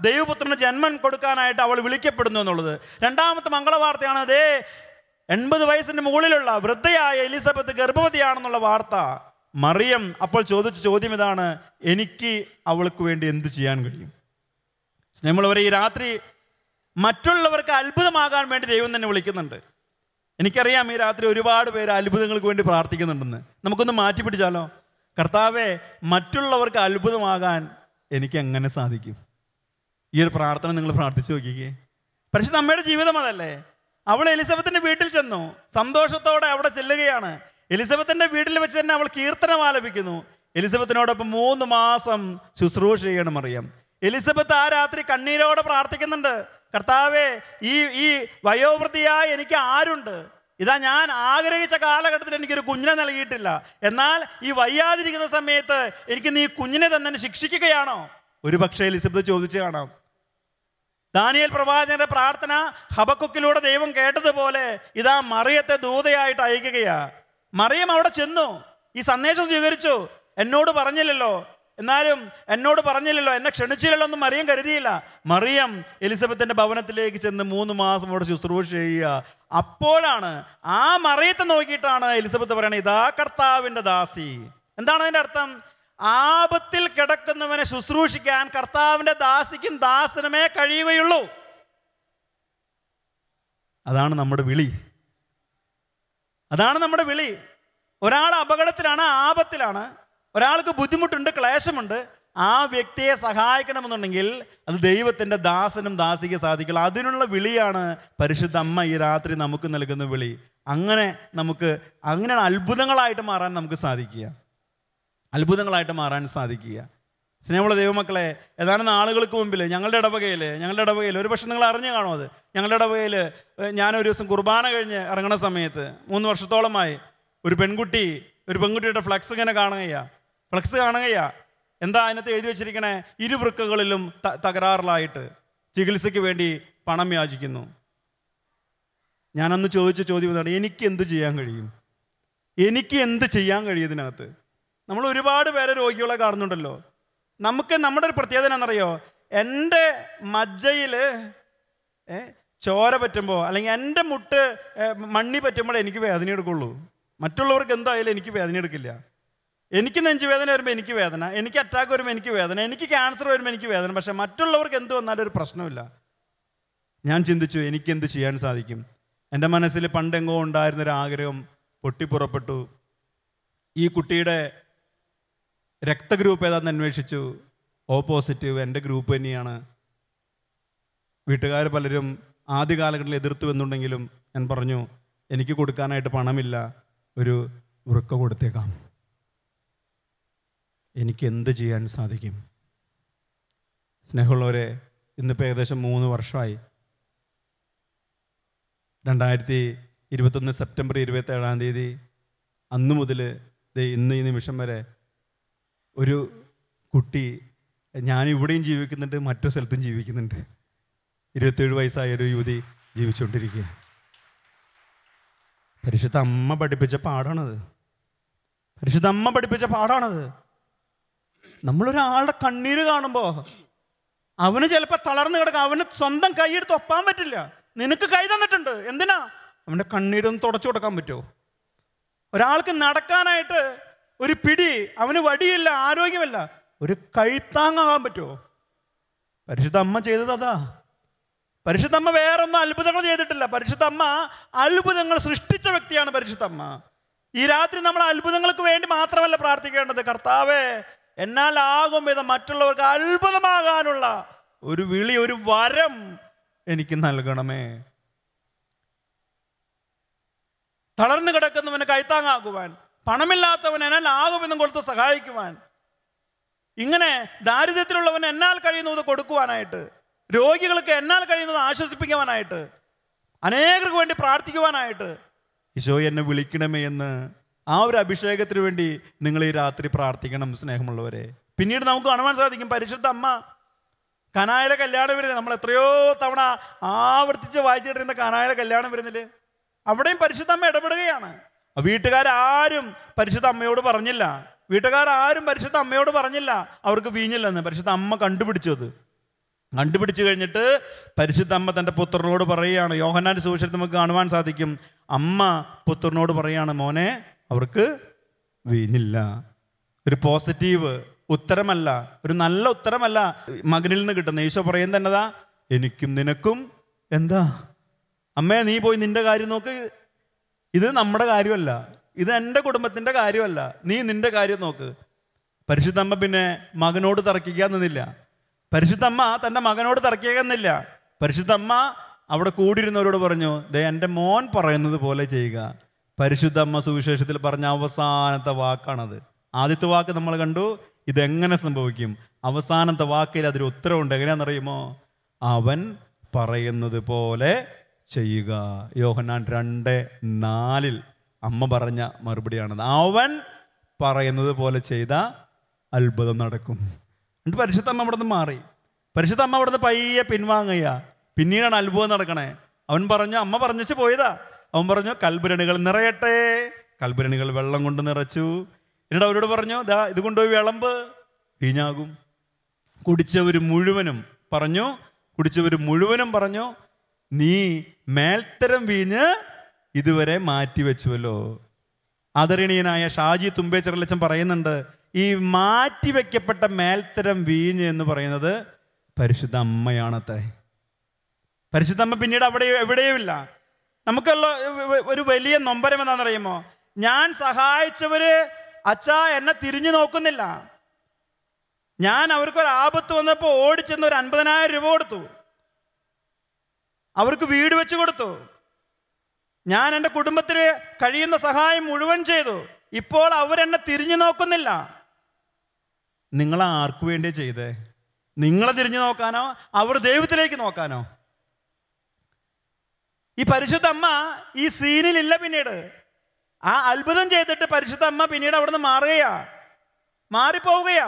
ദൈവപുത്രന് ജന്മം കൊടുക്കാനായിട്ട് അവൾ വിളിക്കപ്പെടുന്നു എന്നുള്ളത് രണ്ടാമത്തെ മംഗളവാർത്തയാണ് അതേ എൺപത് വയസ്സിന് മുകളിലുള്ള വൃദ്ധയായ എലിസബത്ത് ഗർഭവതിയാണെന്നുള്ള വാർത്ത മറിയം അപ്പോൾ ചോദിച്ച ചോദ്യം ഇതാണ് എനിക്ക് അവൾക്ക് വേണ്ടി എന്ത് ചെയ്യാൻ കഴിയും സ്നേഹമുള്ളവരെ ഈ രാത്രി മറ്റുള്ളവർക്ക് അത്ഭുതമാകാൻ വേണ്ടി ദൈവം തന്നെ വിളിക്കുന്നുണ്ട് എനിക്കറിയാം ഈ രാത്രി ഒരുപാട് പേര് അത്ഭുതങ്ങൾക്ക് വേണ്ടി പ്രാർത്ഥിക്കുന്നുണ്ടെന്ന് നമുക്കൊന്ന് മാറ്റി പിടിച്ചാലോ കർത്താവെ മറ്റുള്ളവർക്ക് അത്ഭുതമാകാൻ എനിക്ക് എങ്ങനെ സാധിക്കും ഈ ഒരു പ്രാർത്ഥന നിങ്ങൾ പ്രാർത്ഥിച്ചു നോക്കിക്കേ പക്ഷെ നമ്മുടെ ജീവിതം അതല്ലേ അവൾ എലിസബത്തിൻ്റെ വീട്ടിൽ ചെന്നു സന്തോഷത്തോടെ അവിടെ ചെല്ലുകയാണ് എലിസബത്തിൻ്റെ വീട്ടിൽ വെച്ച് തന്നെ അവൾ കീർത്തനം ആലപിക്കുന്നു എലിസബത്തിനോടൊപ്പം മൂന്ന് മാസം ശുശ്രൂഷ ചെയ്യണം അറിയാം എലിസബത്ത് ആ രാത്രി കണ്ണീരോടെ പ്രാർത്ഥിക്കുന്നുണ്ട് കർത്താവെ ഈ ഈ വയോവൃത്തിയായി എനിക്ക് ആരുണ്ട് ഇതാ ഞാൻ ആഗ്രഹിച്ച കാലഘട്ടത്തിൽ എനിക്കൊരു കുഞ്ഞിനെ നൽകിയിട്ടില്ല എന്നാൽ ഈ വയ്യാതിരിക്കുന്ന സമയത്ത് എനിക്ക് നീ കുഞ്ഞിനെ തന്നെ ശിക്ഷിക്കുകയാണോ ഒരു പക്ഷേ എലിസബത്ത് ചോദിച്ചു കാണാം ദാനിയൽ പ്രവാചകന്റെ പ്രാർത്ഥന ഹബക്കുക്കിലൂടെ ദൈവം കേട്ടതുപോലെ ഇതാ മറിയത്തെ ദൂതയായിട്ട് അയക്കുകയാ മറിയം അവിടെ ചെന്നു ഈ സന്ദേശം സ്വീകരിച്ചു എന്നോട് പറഞ്ഞില്ലല്ലോ എന്നാലും എന്നോട് പറഞ്ഞില്ലല്ലോ എന്നെ ക്ഷണിച്ചില്ലല്ലോ എന്ന് മറിയം കരുതിയില്ല മറിയം എലിസബത്തിന്റെ ഭവനത്തിലേക്ക് ചെന്ന് മൂന്ന് മാസം അവിടെ ശുശ്രൂഷ ചെയ്യുക അപ്പോഴാണ് ആ മറിയത്തെ നോക്കിയിട്ടാണ് എലിസബത്ത് പറയുന്നത് ഇതാ കർത്താവിൻ്റെ ദാസി എന്താണ് അതിൻ്റെ അർത്ഥം ആപത്തിൽ കിടക്കുന്നവനെ ശുശ്രൂഷിക്കാൻ കർത്താവിൻ്റെ ദാസിക്കും ദാസനമേ കഴിയുകയുള്ളൂ അതാണ് നമ്മുടെ വിളി അതാണ് നമ്മുടെ വിളി ഒരാൾ അപകടത്തിലാണ് ആപത്തിലാണ് ഒരാൾക്ക് ബുദ്ധിമുട്ടുണ്ട് ക്ലേശമുണ്ട് ആ വ്യക്തിയെ സഹായിക്കണമെന്നുണ്ടെങ്കിൽ അത് ദൈവത്തിൻ്റെ ദാസനും ദാസിക്ക് സാധിക്കുള്ളൂ അതിനുള്ള വിളിയാണ് പരിശുദ്ധ അമ്മ ഈ രാത്രി നമുക്ക് നൽകുന്ന വിളി അങ്ങനെ നമുക്ക് അങ്ങനെ അത്ഭുതങ്ങളായിട്ട് മാറാൻ നമുക്ക് സാധിക്കുക അത്ഭുതങ്ങളായിട്ട് മാറാൻ സാധിക്കുക സ്നേഹമുള്ള ദൈവമക്കളെ ഏതാനും നാളുകൾക്ക് മുമ്പിൽ ഞങ്ങളുടെ ഇടവകയിൽ ഞങ്ങളുടെ ഇടവകയിൽ ഒരു പക്ഷേ നിങ്ങൾ അറിഞ്ഞു കാണും അത് ഞങ്ങളുടെ ഇടവകയിൽ ഞാനൊരു ദിവസം കുർബാന കഴിഞ്ഞ് ഇറങ്ങുന്ന സമയത്ത് മൂന്ന് വർഷത്തോളമായി ഒരു പെൺകുട്ടി ഒരു പെൺകുട്ടിയുടെ ഫ്ലക്സ് ഇങ്ങനെ കാണുകയാ ഫ്ലക്സ് കാണുകയാ എന്താ അതിനകത്ത് എഴുതി വെച്ചിരിക്കണേ ഇരുവൃക്കകളിലും ത തകരാറിലായിട്ട് ചികിത്സയ്ക്ക് വേണ്ടി പണം യാചിക്കുന്നു ഞാനന്ന് ചോദിച്ച ചോദ്യം എന്താണ് എനിക്ക് എന്ത് ചെയ്യാൻ കഴിയും എനിക്ക് എന്ത് ചെയ്യാൻ കഴിയും ഇതിനകത്ത് നമ്മൾ ഒരുപാട് പേരെ രോഗികളെ കാണുന്നുണ്ടല്ലോ നമുക്ക് നമ്മുടെ ഒരു പ്രത്യേകത എന്നറിയോ എൻ്റെ മജ്ജയിൽ ചോര പറ്റുമ്പോൾ അല്ലെങ്കിൽ എൻ്റെ മുട്ട് മണ്ണി പറ്റുമ്പോൾ എനിക്ക് വേദന എടുക്കുള്ളൂ മറ്റുള്ളവർക്ക് എന്തായാലും എനിക്ക് വേദന എടുക്കില്ല എനിക്ക് നെഞ്ചുവേദന വരുമ്പോൾ എനിക്ക് വേദന എനിക്ക് അറ്റാക്ക് വരുമ്പോൾ എനിക്ക് വേദന എനിക്ക് ക്യാൻസർ വരുമ്പോൾ എനിക്ക് വേദന പക്ഷേ മറ്റുള്ളവർക്ക് എന്ത് വന്നാലും ഒരു പ്രശ്നമില്ല ഞാൻ ചിന്തിച്ചു എനിക്ക് എന്ത് ചെയ്യാൻ സാധിക്കും എൻ്റെ മനസ്സിൽ പണ്ടെങ്കോ ഉണ്ടായിരുന്നൊരു ആഗ്രഹം പൊട്ടിപ്പുറപ്പെട്ടു ഈ കുട്ടിയുടെ രക്തഗ്രൂപ്പ് ഏതാണെന്ന് അന്വേഷിച്ചു ഓപ്പോസിറ്റീവ് എൻ്റെ ഗ്രൂപ്പ് തന്നെയാണ് വീട്ടുകാർ പലരും ആദ്യ കാലഘട്ടത്തിൽ എതിർത്തു എന്നുണ്ടെങ്കിലും ഞാൻ പറഞ്ഞു എനിക്ക് കൊടുക്കാനായിട്ട് പണമില്ല ഒരു വൃക്ക കൊടുത്തേക്കാം എനിക്ക് എന്ത് ചെയ്യാൻ സാധിക്കും സ്നേഹമുള്ളവരെ ഇന്നിപ്പോൾ ഏകദേശം മൂന്ന് വർഷമായി രണ്ടായിരത്തി ഇരുപത്തൊന്ന് സെപ്റ്റംബർ ഇരുപത്തേഴാം തീയതി അന്നു മുതൽ ഇന്ന് ഈ നിമിഷം വരെ ഒരു കുട്ടി ഞാൻ ഇവിടെയും ജീവിക്കുന്നുണ്ട് മറ്റു സ്ഥലത്തും ജീവിക്കുന്നുണ്ട് ഇരുപത്തേഴ് വയസ്സായ ഒരു യുവതി ജീവിച്ചുകൊണ്ടിരിക്കുക പരിശുദ്ധ അമ്മ പഠിപ്പിച്ച പാടാണത് പരിശുദ്ധ അമ്മ പഠിപ്പിച്ച പാടാണത് നമ്മളൊരാളുടെ കണ്ണീര് കാണുമ്പോൾ അവന് ചിലപ്പോൾ തളർന്നു കിടക്കാം അവന് സ്വന്തം കൈയെടുത്ത് ഒപ്പാൻ പറ്റില്ല നിനക്ക് കൈ തന്നിട്ടുണ്ട് എന്തിനാ അവൻ്റെ കണ്ണീരൊന്ന് തുടച്ചു കൊടുക്കാൻ പറ്റുമോ ഒരാൾക്ക് നടക്കാനായിട്ട് ഒരു പിടി അവന് വടിയില്ല ആരോഗ്യമല്ല ഒരു കഴുത്താങ്ങാകാൻ പറ്റുമോ പരിശുദ്ധ അമ്മ ചെയ്തത് അതാ പരിശുദ്ധ അമ്മ വേറൊന്നും അത്ഭുതങ്ങൾ ചെയ്തിട്ടില്ല പരിശുദ്ധ അമ്മ അത്ഭുതങ്ങൾ സൃഷ്ടിച്ച വ്യക്തിയാണ് പരിശുദ്ധ അമ്മ ഈ രാത്രി നമ്മൾ അത്ഭുതങ്ങൾക്ക് വേണ്ടി മാത്രമല്ല പ്രാർത്ഥിക്കേണ്ടത് കർത്താവേ എന്നാലാകും വിധം മറ്റുള്ളവർക്ക് അത്ഭുതമാകാനുള്ള ഒരു വിളി ഒരു വരം എനിക്ക് നൽകണമേ തളർന്നു കിടക്കുന്നവന് കൈത്താങ്ങാകുവാൻ പണമില്ലാത്തവൻ എന്നാൽ ആകുമെന്നും കൊടുത്ത് സഹായിക്കുവാൻ ഇങ്ങനെ ദാരിദ്ര്യത്തിലുള്ളവൻ എന്നാൽ കഴിയുന്നത് കൊടുക്കുവാനായിട്ട് രോഗികൾക്ക് എന്നാൽ കഴിയുന്നത് ആശ്വസിപ്പിക്കുവാനായിട്ട് അനേകർക്ക് വേണ്ടി പ്രാർത്ഥിക്കുവാനായിട്ട് ഈശോ എന്നെ വിളിക്കണമേ എന്ന് ആ ഒരു അഭിഷേകത്തിന് വേണ്ടി നിങ്ങൾ ഈ രാത്രി പ്രാർത്ഥിക്കണം സ്നേഹമുള്ളവരെ പിന്നീട് നമുക്ക് കാണുവാൻ സാധിക്കും പരിശുദ്ധ അമ്മ കനായല കല്യാണം വരുന്നത് നമ്മൾ എത്രയോ തവണ ആവർത്തിച്ച് വായിച്ചിട്ടിരുന്ന കനായല കല്യാണം വരുന്നില്ലേ അവിടെയും പരിശുദ്ധ അമ്മ ഇടപെടുകയാണ് വീട്ടുകാരും പരിശുദ്ധ അമ്മയോട് പറഞ്ഞില്ല വീട്ടുകാരും പരിശുദ്ധ അമ്മയോട് പറഞ്ഞില്ല അവർക്ക് വീഞ്ഞില്ലെന്ന് പരിശുദ്ധ അമ്മ കണ്ടുപിടിച്ചത് കണ്ടുപിടിച്ചു കഴിഞ്ഞിട്ട് പരിശുദ്ധ അമ്മ തൻ്റെ പുത്രനോട് പറയുകയാണ് യോഹനാൻ സുവിശേഷം നമുക്ക് കാണുവാൻ സാധിക്കും അമ്മ പുത്രനോട് പറയുകയാണ് മോനെ അവർക്ക് വീഞ്ഞില്ല ഒരു പോസിറ്റീവ് ഉത്തരമല്ല ഒരു നല്ല ഉത്തരമല്ല മകനിൽ നിന്ന് കിട്ടുന്ന ഈശോ പറയുന്നത് എന്നതാ എനിക്കും നിനക്കും എന്താ അമ്മേ നീ പോയി നിന്റെ കാര്യം നോക്ക് ഇത് നമ്മുടെ കാര്യമല്ല ഇത് എൻ്റെ കുടുംബത്തിൻ്റെ കാര്യമല്ല നീ നിൻ്റെ കാര്യം നോക്ക് പരിശുദ്ധമ്മ പിന്നെ മകനോട് തർക്കിക്കുക എന്നില്ല പരിശുദ്ധമ്മ തൻ്റെ മകനോട് തർക്കിക്കുക എന്നില്ല പരിശുദ്ധമ്മ അവിടെ കൂടിയിരുന്നവരോട് പറഞ്ഞു ദേ എൻ്റെ മോൻ പറയുന്നത് പോലെ ചെയ്യുക പരിശുദ്ധമ്മ സുവിശേഷത്തിൽ പറഞ്ഞ അവസാനത്തെ വാക്കാണത് ആദ്യത്തെ വാക്ക് നമ്മൾ കണ്ടു ഇതെങ്ങനെ സംഭവിക്കും അവസാനത്തെ വാക്കിൽ അതിൽ ഉത്തരവുണ്ട് എങ്ങനെയാണെന്നറിയുമോ അവൻ പറയുന്നത് പോലെ ചെയ്യുക യോഹനാൻ രണ്ട് നാലിൽ അമ്മ പറഞ്ഞ മറുപടിയാണത് അവൻ പറയുന്നത് പോലെ ചെയ്ത അത്ഭുതം നടക്കും എന്നിട്ട് പരിശുദ്ധമ്മ അവിടെ നിന്ന് മാറി പരിശുദ്ധമ്മ അവിടെ നിന്ന് പയ്യെ പിൻവാങ്ങുക പിന്നീടാണ് അത്ഭുതം നടക്കണേ അവൻ പറഞ്ഞു അമ്മ പറഞ്ഞിച്ച് പോയതാ അവൻ പറഞ്ഞു കൽബുരണികൾ നിറയട്ടെ കൽബുരണികൾ വെള്ളം കൊണ്ട് നിറച്ചു എന്നിട്ട് അവരോട് പറഞ്ഞു ദാ ഇത് കൊണ്ടുപോയി വിളമ്പ് വീഞ്ഞാകും കുടിച്ചവർ മുഴുവനും പറഞ്ഞു കുടിച്ചവർ മുഴുവനും പറഞ്ഞു നീ മേൽത്തരം വീഞ്ഞ് ഇതുവരെ മാറ്റിവെച്ചുവല്ലോ ആദരണീയനായ ഷാജി തുമ്പേ ചെറലച്ചൻ പറയുന്നുണ്ട് ഈ മാറ്റിവെക്കപ്പെട്ട മേൽത്തരം വീഞ്ഞ് എന്ന് പറയുന്നത് പരിശുദ്ധ അമ്മയാണത്തെ പരിശുദ്ധ അമ്മ പിന്നീട് അവിടെ എവിടെയുമില്ല നമുക്കുള്ള ഒരു വലിയ നൊമ്പരം എന്താണെന്നറിയുമോ ഞാൻ സഹായിച്ചവര് അച്ഛാ എന്നെ തിരിഞ്ഞു നോക്കുന്നില്ല ഞാൻ അവർക്കൊരു ആപത്ത് വന്നപ്പോൾ ഓടിച്ചെന്ന് ഒരു അൻപതിനായിരം രൂപ കൊടുത്തു അവർക്ക് വീട് വെച്ച് കൊടുത്തു ഞാൻ എൻ്റെ കുടുംബത്തിന് കഴിയുന്ന സഹായം മുഴുവൻ ചെയ്തു ഇപ്പോൾ അവരെന്നെ തിരിഞ്ഞു നോക്കുന്നില്ല നിങ്ങൾ ആർക്കു വേണ്ടി ചെയ്തേ നിങ്ങളെ തിരിഞ്ഞു നോക്കാനോ അവർ ദൈവത്തിലേക്ക് നോക്കാനോ ഈ പരിശുദ്ധ അമ്മ ഈ സീനിലില്ല പിന്നീട് ആ അത്ഭുതം ചെയ്തിട്ട് പരിശുദ്ധ അമ്മ പിന്നീട് അവിടുന്ന് മാറുകയാ മാറിപ്പോവുകയാ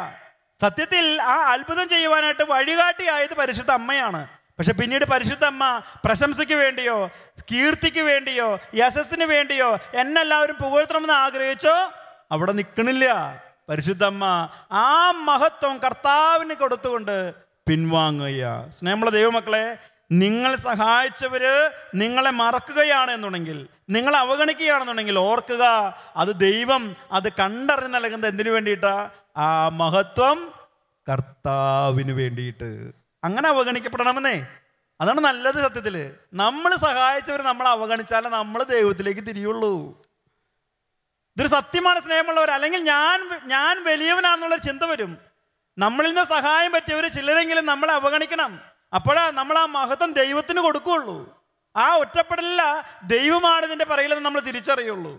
സത്യത്തിൽ ആ അത്ഭുതം ചെയ്യുവാനായിട്ട് വഴികാട്ടിയായത് പരിശുദ്ധ അമ്മയാണ് പക്ഷെ പിന്നീട് പരിശുദ്ധമ്മ പ്രശംസയ്ക്ക് വേണ്ടിയോ കീർത്തിക്ക് വേണ്ടിയോ യശസ്സിന് വേണ്ടിയോ എന്നെല്ലാവരും പുകഴ്ത്തണമെന്ന് ആഗ്രഹിച്ചോ അവിടെ നിൽക്കണില്ല പരിശുദ്ധമ്മ ആ മഹത്വം കർത്താവിന് കൊടുത്തുകൊണ്ട് പിൻവാങ്ങുക സ്നേഹമുള്ള ദൈവമക്കളെ നിങ്ങൾ സഹായിച്ചവര് നിങ്ങളെ മറക്കുകയാണ് എന്നുണ്ടെങ്കിൽ നിങ്ങൾ അവഗണിക്കുകയാണെന്നുണ്ടെങ്കിൽ ഓർക്കുക അത് ദൈവം അത് കണ്ടറിഞ്ഞ് നൽകുന്നത് എന്തിനു വേണ്ടിയിട്ടാ ആ മഹത്വം കർത്താവിന് വേണ്ടിയിട്ട് അങ്ങനെ അവഗണിക്കപ്പെടണമെന്നേ അതാണ് നല്ലത് സത്യത്തിൽ നമ്മൾ സഹായിച്ചവർ നമ്മൾ അവഗണിച്ചാലേ നമ്മൾ ദൈവത്തിലേക്ക് തിരിയുള്ളൂ ഇതൊരു സത്യമാണ് സ്നേഹമുള്ളവർ അല്ലെങ്കിൽ ഞാൻ ഞാൻ വലിയവനാണെന്നുള്ളൊരു ചിന്ത വരും നമ്മളിൽ നിന്ന് സഹായം പറ്റിയവർ ചിലരെങ്കിലും നമ്മളെ അവഗണിക്കണം അപ്പോഴാ നമ്മൾ ആ മഹത്വം ദൈവത്തിന് കൊടുക്കുകയുള്ളൂ ആ ഒറ്റപ്പെടലില്ല ദൈവമാണിതിൻ്റെ പറയില്ലെന്ന് നമ്മൾ തിരിച്ചറിയുള്ളൂ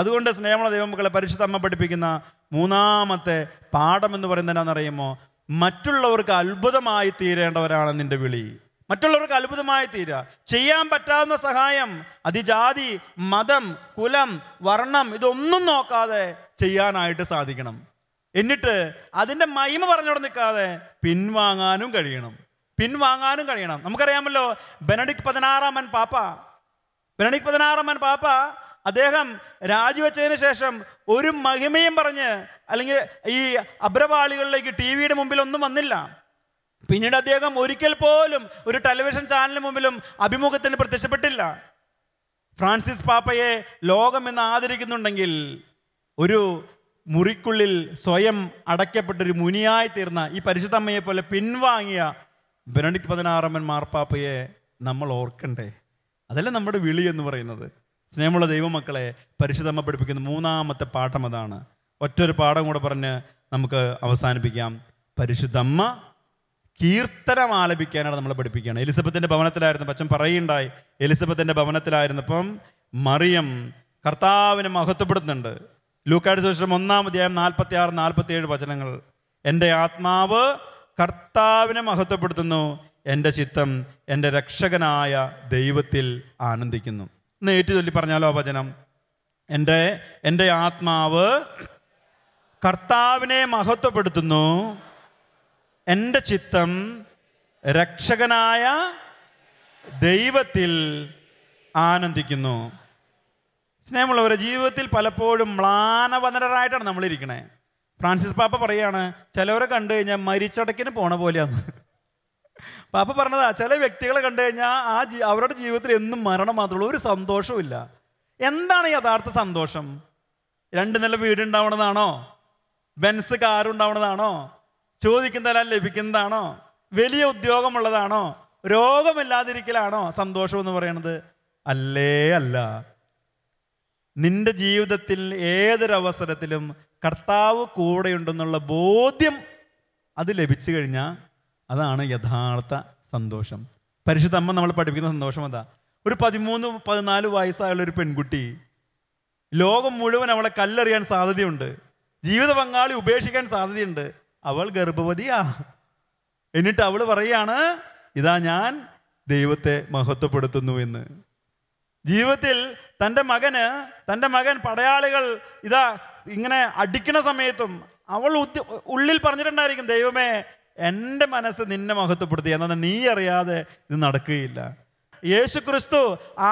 അതുകൊണ്ട് സ്നേഹമുള്ള ദൈവമക്കളെ പരിശുദ്ധമ്മ പഠിപ്പിക്കുന്ന മൂന്നാമത്തെ പാഠം എന്ന് പറയുന്നത് എന്താണെന്നറിയുമോ മറ്റുള്ളവർക്ക് അത്ഭുതമായി തീരേണ്ടവരാണ് നിന്റെ വിളി മറ്റുള്ളവർക്ക് അത്ഭുതമായി തീരുക ചെയ്യാൻ പറ്റാവുന്ന സഹായം അതിജാതി മതം കുലം വർണ്ണം ഇതൊന്നും നോക്കാതെ ചെയ്യാനായിട്ട് സാധിക്കണം എന്നിട്ട് അതിൻ്റെ മഹിമ പറഞ്ഞോട് നിൽക്കാതെ പിൻവാങ്ങാനും കഴിയണം പിൻവാങ്ങാനും കഴിയണം നമുക്കറിയാമല്ലോ ബെനഡിക് പതിനാറാമൻ പാപ്പ ബെനഡിക് പതിനാറാമൻ പാപ്പ അദ്ദേഹം രാജിവെച്ചതിന് ശേഷം ഒരു മഹിമയും പറഞ്ഞ് അല്ലെങ്കിൽ ഈ അബ്രവാളികളിലേക്ക് ടി വിയുടെ മുമ്പിലൊന്നും വന്നില്ല പിന്നീട് അദ്ദേഹം ഒരിക്കൽ പോലും ഒരു ടെലിവിഷൻ ചാനലിന് മുമ്പിലും അഭിമുഖത്തിന് പ്രത്യക്ഷപ്പെട്ടില്ല ഫ്രാൻസിസ് പാപ്പയെ ലോകം എന്ന് ആദരിക്കുന്നുണ്ടെങ്കിൽ ഒരു മുറിക്കുള്ളിൽ സ്വയം അടയ്ക്കപ്പെട്ടൊരു മുനിയായി തീർന്ന ഈ പരിശുദ്ധമ്മയെ പോലെ പിൻവാങ്ങിയ ബെനഡിക് പതിനാറമ്മൻ മാർപ്പാപ്പയെ നമ്മൾ ഓർക്കണ്ടേ അതല്ല നമ്മുടെ വിളി എന്ന് പറയുന്നത് സ്നേഹമുള്ള ദൈവമക്കളെ പരിശുദ്ധമ്മ പഠിപ്പിക്കുന്ന മൂന്നാമത്തെ പാഠം അതാണ് ഒറ്റൊരു പാഠം കൂടെ പറഞ്ഞ് നമുക്ക് അവസാനിപ്പിക്കാം പരിശുദ്ധമ്മ കീർത്തനം ആലപിക്കാനാണ് നമ്മളെ പഠിപ്പിക്കുകയാണ് എലിസബത്തിൻ്റെ ഭവനത്തിലായിരുന്നു പച്ചൻ പറയുണ്ടായി എലിസബത്തിൻ്റെ ഭവനത്തിലായിരുന്നപ്പം മറിയം കർത്താവിനെ മഹത്വപ്പെടുത്തുന്നുണ്ട് ലൂക്കാട് സുവിശേഷം ഒന്നാം അധ്യായം നാൽപ്പത്തി ആറ് നാൽപ്പത്തി ഏഴ് വചനങ്ങൾ എൻ്റെ ആത്മാവ് കർത്താവിനെ മഹത്വപ്പെടുത്തുന്നു എൻ്റെ ചിത്തം എൻ്റെ രക്ഷകനായ ദൈവത്തിൽ ആനന്ദിക്കുന്നു ഒന്ന് ഏറ്റു ചൊല്ലി പറഞ്ഞാലോ വചനം എൻ്റെ എൻ്റെ ആത്മാവ് കർത്താവിനെ മഹത്വപ്പെടുത്തുന്നു എൻ്റെ ചിത്തം രക്ഷകനായ ദൈവത്തിൽ ആനന്ദിക്കുന്നു സ്നേഹമുള്ളവരെ ജീവിതത്തിൽ പലപ്പോഴും മ്ലാനവനരായിട്ടാണ് നമ്മളിരിക്കണേ ഫ്രാൻസിസ് പാപ്പ പറയാണ് ചിലവരെ കണ്ടു കഴിഞ്ഞാൽ മരിച്ചടക്കിന് പോണ പോലെയാണ് പാപ്പ പറഞ്ഞതാ ചില വ്യക്തികളെ കണ്ടു കഴിഞ്ഞാൽ ആ ജീ അവരുടെ ജീവിതത്തിൽ എന്നും മരണം മാത്രമുള്ള ഒരു സന്തോഷവുമില്ല എന്താണ് യഥാർത്ഥ സന്തോഷം രണ്ട് നില വീട് ഉണ്ടാവണതാണോ ബെൻസ് കാറുണ്ടാവണതാണോ ചോദിക്കുന്നതെല്ലാം ലഭിക്കുന്നതാണോ വലിയ ഉദ്യോഗമുള്ളതാണോ രോഗമില്ലാതിരിക്കലാണോ സന്തോഷം എന്ന് പറയണത് അല്ലേ അല്ല നിന്റെ ജീവിതത്തിൽ ഏതൊരവസരത്തിലും കർത്താവ് കൂടെയുണ്ടെന്നുള്ള ബോധ്യം അത് ലഭിച്ചു കഴിഞ്ഞാൽ അതാണ് യഥാർത്ഥ സന്തോഷം പരിശുദ്ധ അമ്മ നമ്മൾ പഠിപ്പിക്കുന്ന സന്തോഷം അതാ ഒരു പതിമൂന്ന് പതിനാല് വയസ്സായുള്ള ഒരു പെൺകുട്ടി ലോകം മുഴുവൻ അവളെ കല്ലെറിയാൻ സാധ്യതയുണ്ട് ജീവിത പങ്കാളി ഉപേക്ഷിക്കാൻ സാധ്യതയുണ്ട് അവൾ ഗർഭവതിയാ എന്നിട്ട് അവൾ പറയാണ് ഇതാ ഞാൻ ദൈവത്തെ മഹത്വപ്പെടുത്തുന്നു എന്ന് ജീവിതത്തിൽ തൻ്റെ മകന് തൻ്റെ മകൻ പടയാളികൾ ഇതാ ഇങ്ങനെ അടിക്കുന്ന സമയത്തും അവൾ ഉള്ളിൽ പറഞ്ഞിട്ടുണ്ടായിരിക്കും ദൈവമേ എൻ്റെ മനസ്സ് നിന്നെ മഹത്വപ്പെടുത്തി എന്നാൽ നീ അറിയാതെ ഇത് നടക്കുകയില്ല യേശു ക്രിസ്തു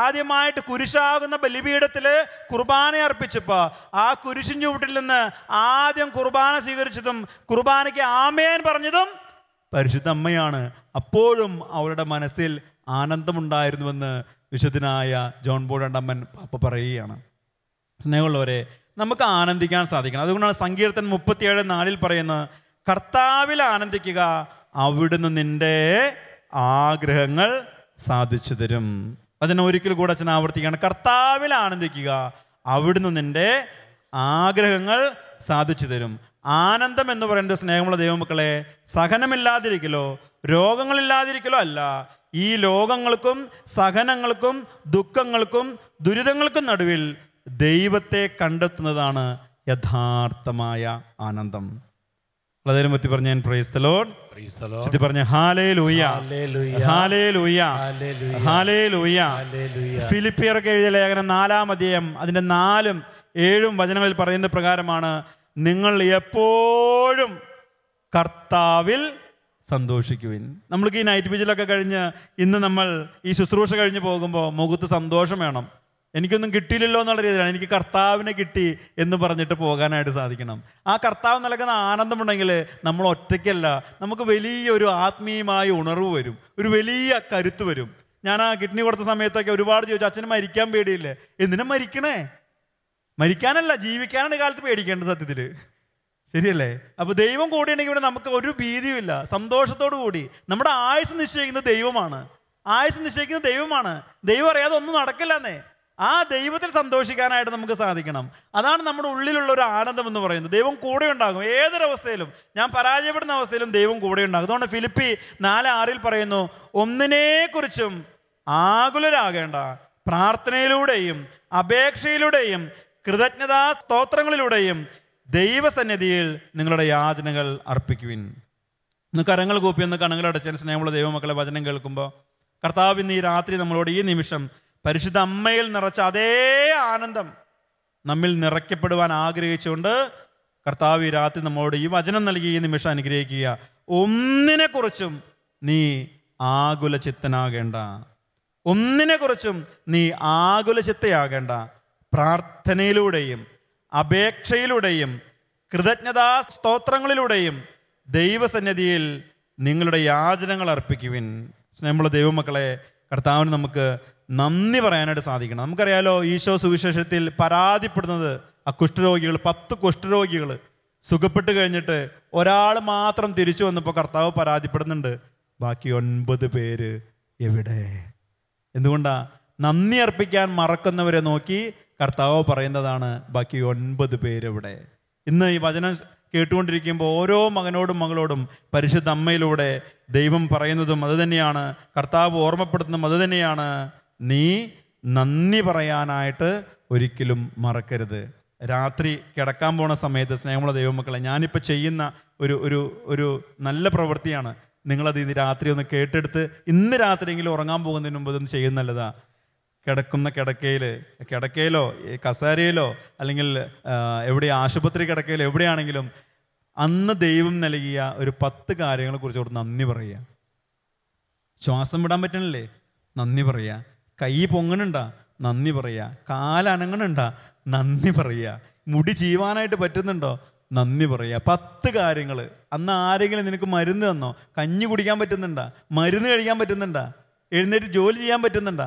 ആദ്യമായിട്ട് കുരിശാകുന്ന ബലിപീഠത്തിൽ കുർബാന അർപ്പിച്ചപ്പോൾ ആ കുരിശിൻ ചൂട്ടിൽ നിന്ന് ആദ്യം കുർബാന സ്വീകരിച്ചതും കുർബാനയ്ക്ക് ആമേൻ പറഞ്ഞതും പരിശുദ്ധ അമ്മയാണ് അപ്പോഴും അവരുടെ മനസ്സിൽ ആനന്ദമുണ്ടായിരുന്നുവെന്ന് വിശുദ്ധനായ ജോൺ ബോൾ പാപ്പ പറയുകയാണ് സ്നേഹമുള്ളവരെ നമുക്ക് ആനന്ദിക്കാൻ സാധിക്കണം അതുകൊണ്ടാണ് സങ്കീർത്തൻ മുപ്പത്തിയേഴ് നാലിൽ പറയുന്നത് കർത്താവിൽ ആനന്ദിക്കുക അവിടുന്ന് നിന്റെ ആഗ്രഹങ്ങൾ സാധിച്ചു തരും അതിനെ ഒരിക്കൽ കൂടെ അച്ഛൻ ആവർത്തിക്കുകയാണ് കർത്താവിൽ ആനന്ദിക്കുക അവിടുന്ന് നിന്റെ ആഗ്രഹങ്ങൾ സാധിച്ചു തരും ആനന്ദം എന്ന് പറയുന്നത് സ്നേഹമുള്ള ദൈവമക്കളെ സഹനമില്ലാതിരിക്കലോ രോഗങ്ങളില്ലാതിരിക്കലോ അല്ല ഈ ലോകങ്ങൾക്കും സഹനങ്ങൾക്കും ദുഃഖങ്ങൾക്കും ദുരിതങ്ങൾക്കും നടുവിൽ ദൈവത്തെ കണ്ടെത്തുന്നതാണ് യഥാർത്ഥമായ ആനന്ദം വളരെ മുത്തി പറഞ്ഞ പ്രൈസ് ദ ഫിലിപ്പിയർക്ക് എഴുതിയ ലേഖനം നാലാം അധ്യയം അതിന്റെ നാലും ഏഴും വചനങ്ങളിൽ പറയുന്ന പ്രകാരമാണ് നിങ്ങൾ എപ്പോഴും കർത്താവിൽ സന്തോഷിക്കുവിൻ നമ്മൾക്ക് ഈ നൈറ്റ് വിജിലൊക്കെ കഴിഞ്ഞ് ഇന്ന് നമ്മൾ ഈ ശുശ്രൂഷ കഴിഞ്ഞ് പോകുമ്പോൾ മുഖത്ത് സന്തോഷം വേണം എനിക്കൊന്നും കിട്ടിയില്ലല്ലോ എന്നുള്ള രീതിയിലാണ് എനിക്ക് കർത്താവിനെ കിട്ടി എന്ന് പറഞ്ഞിട്ട് പോകാനായിട്ട് സാധിക്കണം ആ കർത്താവ് നൽകുന്ന ആനന്ദമുണ്ടെങ്കിൽ നമ്മൾ ഒറ്റയ്ക്കല്ല നമുക്ക് വലിയൊരു ആത്മീയമായ ഉണർവ് വരും ഒരു വലിയ കരുത്ത് വരും ഞാൻ ആ കിഡ്നി കൊടുത്ത സമയത്തൊക്കെ ഒരുപാട് ചോദിച്ചു അച്ഛന് മരിക്കാൻ പേടിയില്ലേ എന്തിനും മരിക്കണേ മരിക്കാനല്ല ജീവിക്കാനാണ് കാലത്ത് പേടിക്കേണ്ടത് സത്യത്തിൽ ശരിയല്ലേ അപ്പോൾ ദൈവം കൂടിയുണ്ടെങ്കിൽ ഇവിടെ നമുക്ക് ഒരു ഭീതിയുമില്ല സന്തോഷത്തോടു കൂടി നമ്മുടെ ആയുസ് നിശ്ചയിക്കുന്നത് ദൈവമാണ് ആയുസ് നിശ്ചയിക്കുന്നത് ദൈവമാണ് ദൈവം അറിയാതെ ഒന്നും എന്നേ ആ ദൈവത്തിൽ സന്തോഷിക്കാനായിട്ട് നമുക്ക് സാധിക്കണം അതാണ് നമ്മുടെ ഉള്ളിലുള്ള ഒരു ആനന്ദം എന്ന് പറയുന്നത് ദൈവം കൂടെ ഉണ്ടാകും ഏതൊരവസ്ഥയിലും ഞാൻ പരാജയപ്പെടുന്ന അവസ്ഥയിലും ദൈവം കൂടെ ഉണ്ടാകും അതുകൊണ്ട് ഫിലിപ്പി നാല് ആറിൽ പറയുന്നു ഒന്നിനെക്കുറിച്ചും ആകുലരാകേണ്ട പ്രാർത്ഥനയിലൂടെയും അപേക്ഷയിലൂടെയും കൃതജ്ഞതാ സ്തോത്രങ്ങളിലൂടെയും ദൈവസന്നിധിയിൽ നിങ്ങളുടെ യാചനകൾ അർപ്പിക്കുവിൻ ഇന്ന് കരങ്ങൾ കൂപ്പി എന്ന് കണ്ണുകൾ സ്നേഹമുള്ള ദൈവമക്കളെ വചനം കേൾക്കുമ്പോൾ കർത്താവിന് ഇന്ന് ഈ രാത്രി നമ്മളോട് ഈ നിമിഷം പരിശുദ്ധ അമ്മയിൽ നിറച്ച അതേ ആനന്ദം നമ്മിൽ നിറയ്ക്കപ്പെടുവാൻ ആഗ്രഹിച്ചുകൊണ്ട് കർത്താവ് രാത്രി നമ്മോട് ഈ വചനം നൽകി ഈ നിമിഷം അനുഗ്രഹിക്കുക ഒന്നിനെക്കുറിച്ചും നീ ആകുല ചിത്തനാകേണ്ട ഒന്നിനെക്കുറിച്ചും നീ ആകുല ചിത്തയാകേണ്ട പ്രാർത്ഥനയിലൂടെയും അപേക്ഷയിലൂടെയും കൃതജ്ഞതാ സ്തോത്രങ്ങളിലൂടെയും ദൈവസന്നിധിയിൽ നിങ്ങളുടെ യാചനകൾ അർപ്പിക്കുവിൻ സ്നേഹമുള്ള ദൈവമക്കളെ കർത്താവിന് നമുക്ക് നന്ദി പറയാനായിട്ട് സാധിക്കണം നമുക്കറിയാലോ ഈശോ സുവിശേഷത്തിൽ പരാതിപ്പെടുന്നത് ആ കുഷ്ഠരോഗികൾ പത്ത് കുഷ്ഠരോഗികൾ സുഖപ്പെട്ട് കഴിഞ്ഞിട്ട് ഒരാൾ മാത്രം തിരിച്ചു വന്നപ്പോൾ കർത്താവ് പരാതിപ്പെടുന്നുണ്ട് ബാക്കി ഒൻപത് പേര് എവിടെ എന്തുകൊണ്ടാണ് നന്ദി അർപ്പിക്കാൻ മറക്കുന്നവരെ നോക്കി കർത്താവ് പറയുന്നതാണ് ബാക്കി ഒൻപത് പേരെവിടെ ഇന്ന് ഈ വചനം കേട്ടുകൊണ്ടിരിക്കുമ്പോൾ ഓരോ മകനോടും മകളോടും പരിശുദ്ധ അമ്മയിലൂടെ ദൈവം പറയുന്നതും അതുതന്നെയാണ് കർത്താവ് ഓർമ്മപ്പെടുത്തുന്നതും അതുതന്നെയാണ് നീ നന്ദി പറയാനായിട്ട് ഒരിക്കലും മറക്കരുത് രാത്രി കിടക്കാൻ പോണ സമയത്ത് സ്നേഹമുള്ള ദൈവമക്കളെ ഞാനിപ്പോൾ ചെയ്യുന്ന ഒരു ഒരു ഒരു നല്ല പ്രവൃത്തിയാണ് നിങ്ങളത് ഇത് രാത്രി ഒന്ന് കേട്ടെടുത്ത് ഇന്ന് രാത്രിയെങ്കിലും ഉറങ്ങാൻ പോകുന്നതിന് മുമ്പ് ഇതൊന്നും ചെയ്യുന്നല്ലതാ കിടക്കുന്ന കിടക്കയിൽ കിടക്കയിലോ കസേരയിലോ അല്ലെങ്കിൽ എവിടെ ആശുപത്രി കിടക്കയിലോ എവിടെയാണെങ്കിലും അന്ന് ദൈവം നൽകിയ ഒരു പത്ത് കാര്യങ്ങളെക്കുറിച്ച് ഓർത്ത് നന്ദി പറയുക ശ്വാസം വിടാൻ പറ്റണില്ലേ നന്ദി പറയുക കൈ പൊങ്ങണുണ്ട നന്ദി പറയുക കാലനങ്ങണുണ്ട നന്ദി പറയുക മുടി ചീവാനായിട്ട് പറ്റുന്നുണ്ടോ നന്ദി പറയുക പത്ത് കാര്യങ്ങൾ അന്ന് ആരെങ്കിലും നിനക്ക് മരുന്ന് തന്നോ കഞ്ഞി കുടിക്കാൻ പറ്റുന്നുണ്ട മരുന്ന് കഴിക്കാൻ പറ്റുന്നുണ്ട എഴുന്നേറ്റ് ജോലി ചെയ്യാൻ പറ്റുന്നുണ്ട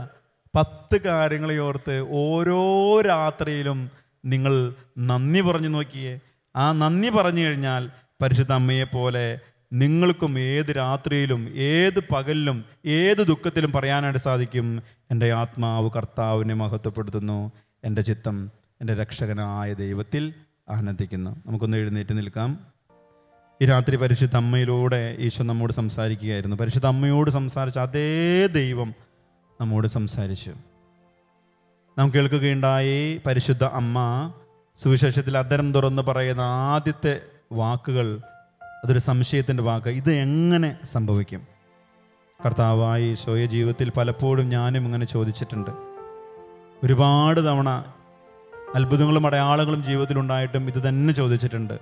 പത്ത് കാര്യങ്ങളെ ഓർത്ത് ഓരോ രാത്രിയിലും നിങ്ങൾ നന്ദി പറഞ്ഞു നോക്കിയേ ആ നന്ദി പറഞ്ഞു കഴിഞ്ഞാൽ പരിശുദ്ധ അമ്മയെപ്പോലെ നിങ്ങൾക്കും ഏത് രാത്രിയിലും ഏത് പകലിലും ഏത് ദുഃഖത്തിലും പറയാനായിട്ട് സാധിക്കും എൻ്റെ ആത്മാവ് കർത്താവിനെ മഹത്വപ്പെടുത്തുന്നു എൻ്റെ ചിത്തം എൻ്റെ രക്ഷകനായ ദൈവത്തിൽ ആനന്ദിക്കുന്നു നമുക്കൊന്ന് എഴുന്നേറ്റ് നിൽക്കാം ഈ രാത്രി പരിശുദ്ധ അമ്മയിലൂടെ ഈശോ നമ്മോട് സംസാരിക്കുകയായിരുന്നു പരിശുദ്ധ അമ്മയോട് സംസാരിച്ച അതേ ദൈവം നമ്മോട് സംസാരിച്ചു നാം കേൾക്കുകയുണ്ടായി പരിശുദ്ധ അമ്മ സുവിശേഷത്തിൽ അദ്ദേഹം തുറന്ന് പറയുന്ന ആദ്യത്തെ വാക്കുകൾ അതൊരു സംശയത്തിൻ്റെ വാക്ക് ഇത് എങ്ങനെ സംഭവിക്കും കർത്താവായി ഈശോയ ജീവിതത്തിൽ പലപ്പോഴും ഞാനും ഇങ്ങനെ ചോദിച്ചിട്ടുണ്ട് ഒരുപാട് തവണ അത്ഭുതങ്ങളും അടയാളങ്ങളും ജീവിതത്തിലുണ്ടായിട്ടും ഇത് തന്നെ ചോദിച്ചിട്ടുണ്ട്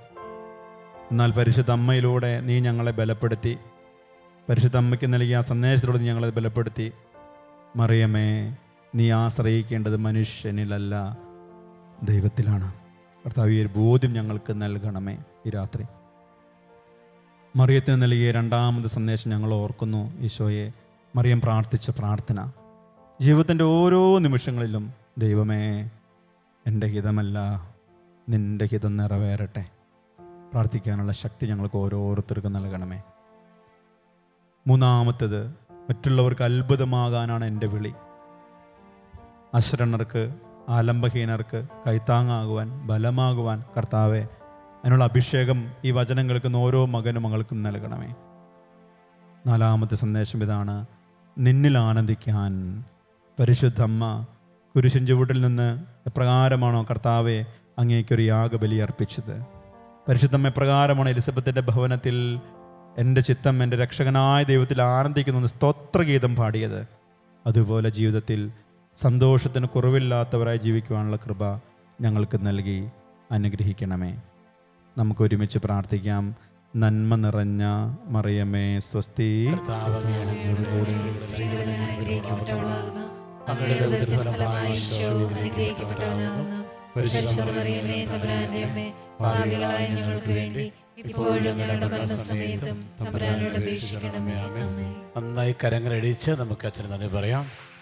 എന്നാൽ പരിശുദ്ധ അമ്മയിലൂടെ നീ ഞങ്ങളെ ബലപ്പെടുത്തി പരിശുദ്ധ അമ്മയ്ക്ക് നൽകിയ ആ സന്ദേശത്തിലൂടെ നീ ഞങ്ങളെ ബലപ്പെടുത്തി മറിയമേ നീ ആശ്രയിക്കേണ്ടത് മനുഷ്യനിലല്ല ദൈവത്തിലാണ് കർത്താവ് ഈ ഒരു ബോധ്യം ഞങ്ങൾക്ക് നൽകണമേ ഈ രാത്രി മറിയത്തിന് നൽകിയ രണ്ടാമത് സന്ദേശം ഞങ്ങൾ ഓർക്കുന്നു ഈശോയെ മറിയം പ്രാർത്ഥിച്ച പ്രാർത്ഥന ജീവിതത്തിൻ്റെ ഓരോ നിമിഷങ്ങളിലും ദൈവമേ എൻ്റെ ഹിതമല്ല നിൻ്റെ ഹിതം നിറവേറട്ടെ പ്രാർത്ഥിക്കാനുള്ള ശക്തി ഞങ്ങൾക്ക് ഓരോരുത്തർക്കും നൽകണമേ മൂന്നാമത്തത് മറ്റുള്ളവർക്ക് അത്ഭുതമാകാനാണ് എൻ്റെ വിളി അശ്രണർക്ക് ആലംബഹീനർക്ക് കൈത്താങ്ങാകുവാൻ ബലമാകുവാൻ കർത്താവെ അതിനുള്ള അഭിഷേകം ഈ വചനം കേൾക്കുന്ന ഓരോ മകനും മകൾക്കും നൽകണമേ നാലാമത്തെ സന്ദേശം ഇതാണ് നിന്നിൽ ആനന്ദിക്കാൻ പരിശുദ്ധമ്മ കുരിശിൻ ചുവട്ടിൽ നിന്ന് എപ്രകാരമാണോ കർത്താവെ അങ്ങേക്കൊരു യാഗബലി അർപ്പിച്ചത് പരിശുദ്ധമ്മ എപ്രകാരമാണ് എലിസബത്തിൻ്റെ ഭവനത്തിൽ എൻ്റെ ചിത്തം എൻ്റെ രക്ഷകനായ ദൈവത്തിൽ ആനന്ദിക്കുന്നു സ്തോത്രഗീതം പാടിയത് അതുപോലെ ജീവിതത്തിൽ സന്തോഷത്തിന് കുറവില്ലാത്തവരായി ജീവിക്കുവാനുള്ള കൃപ ഞങ്ങൾക്ക് നൽകി അനുഗ്രഹിക്കണമേ നമുക്ക് ഒരുമിച്ച് പ്രാർത്ഥിക്കാം നന്മ നിറഞ്ഞ മറിയമേ സ്വസ്തി നന്നായി കരങ്ങൾ എടിച്ച് നമുക്ക് അച്ഛന് നന്ദി പറയാം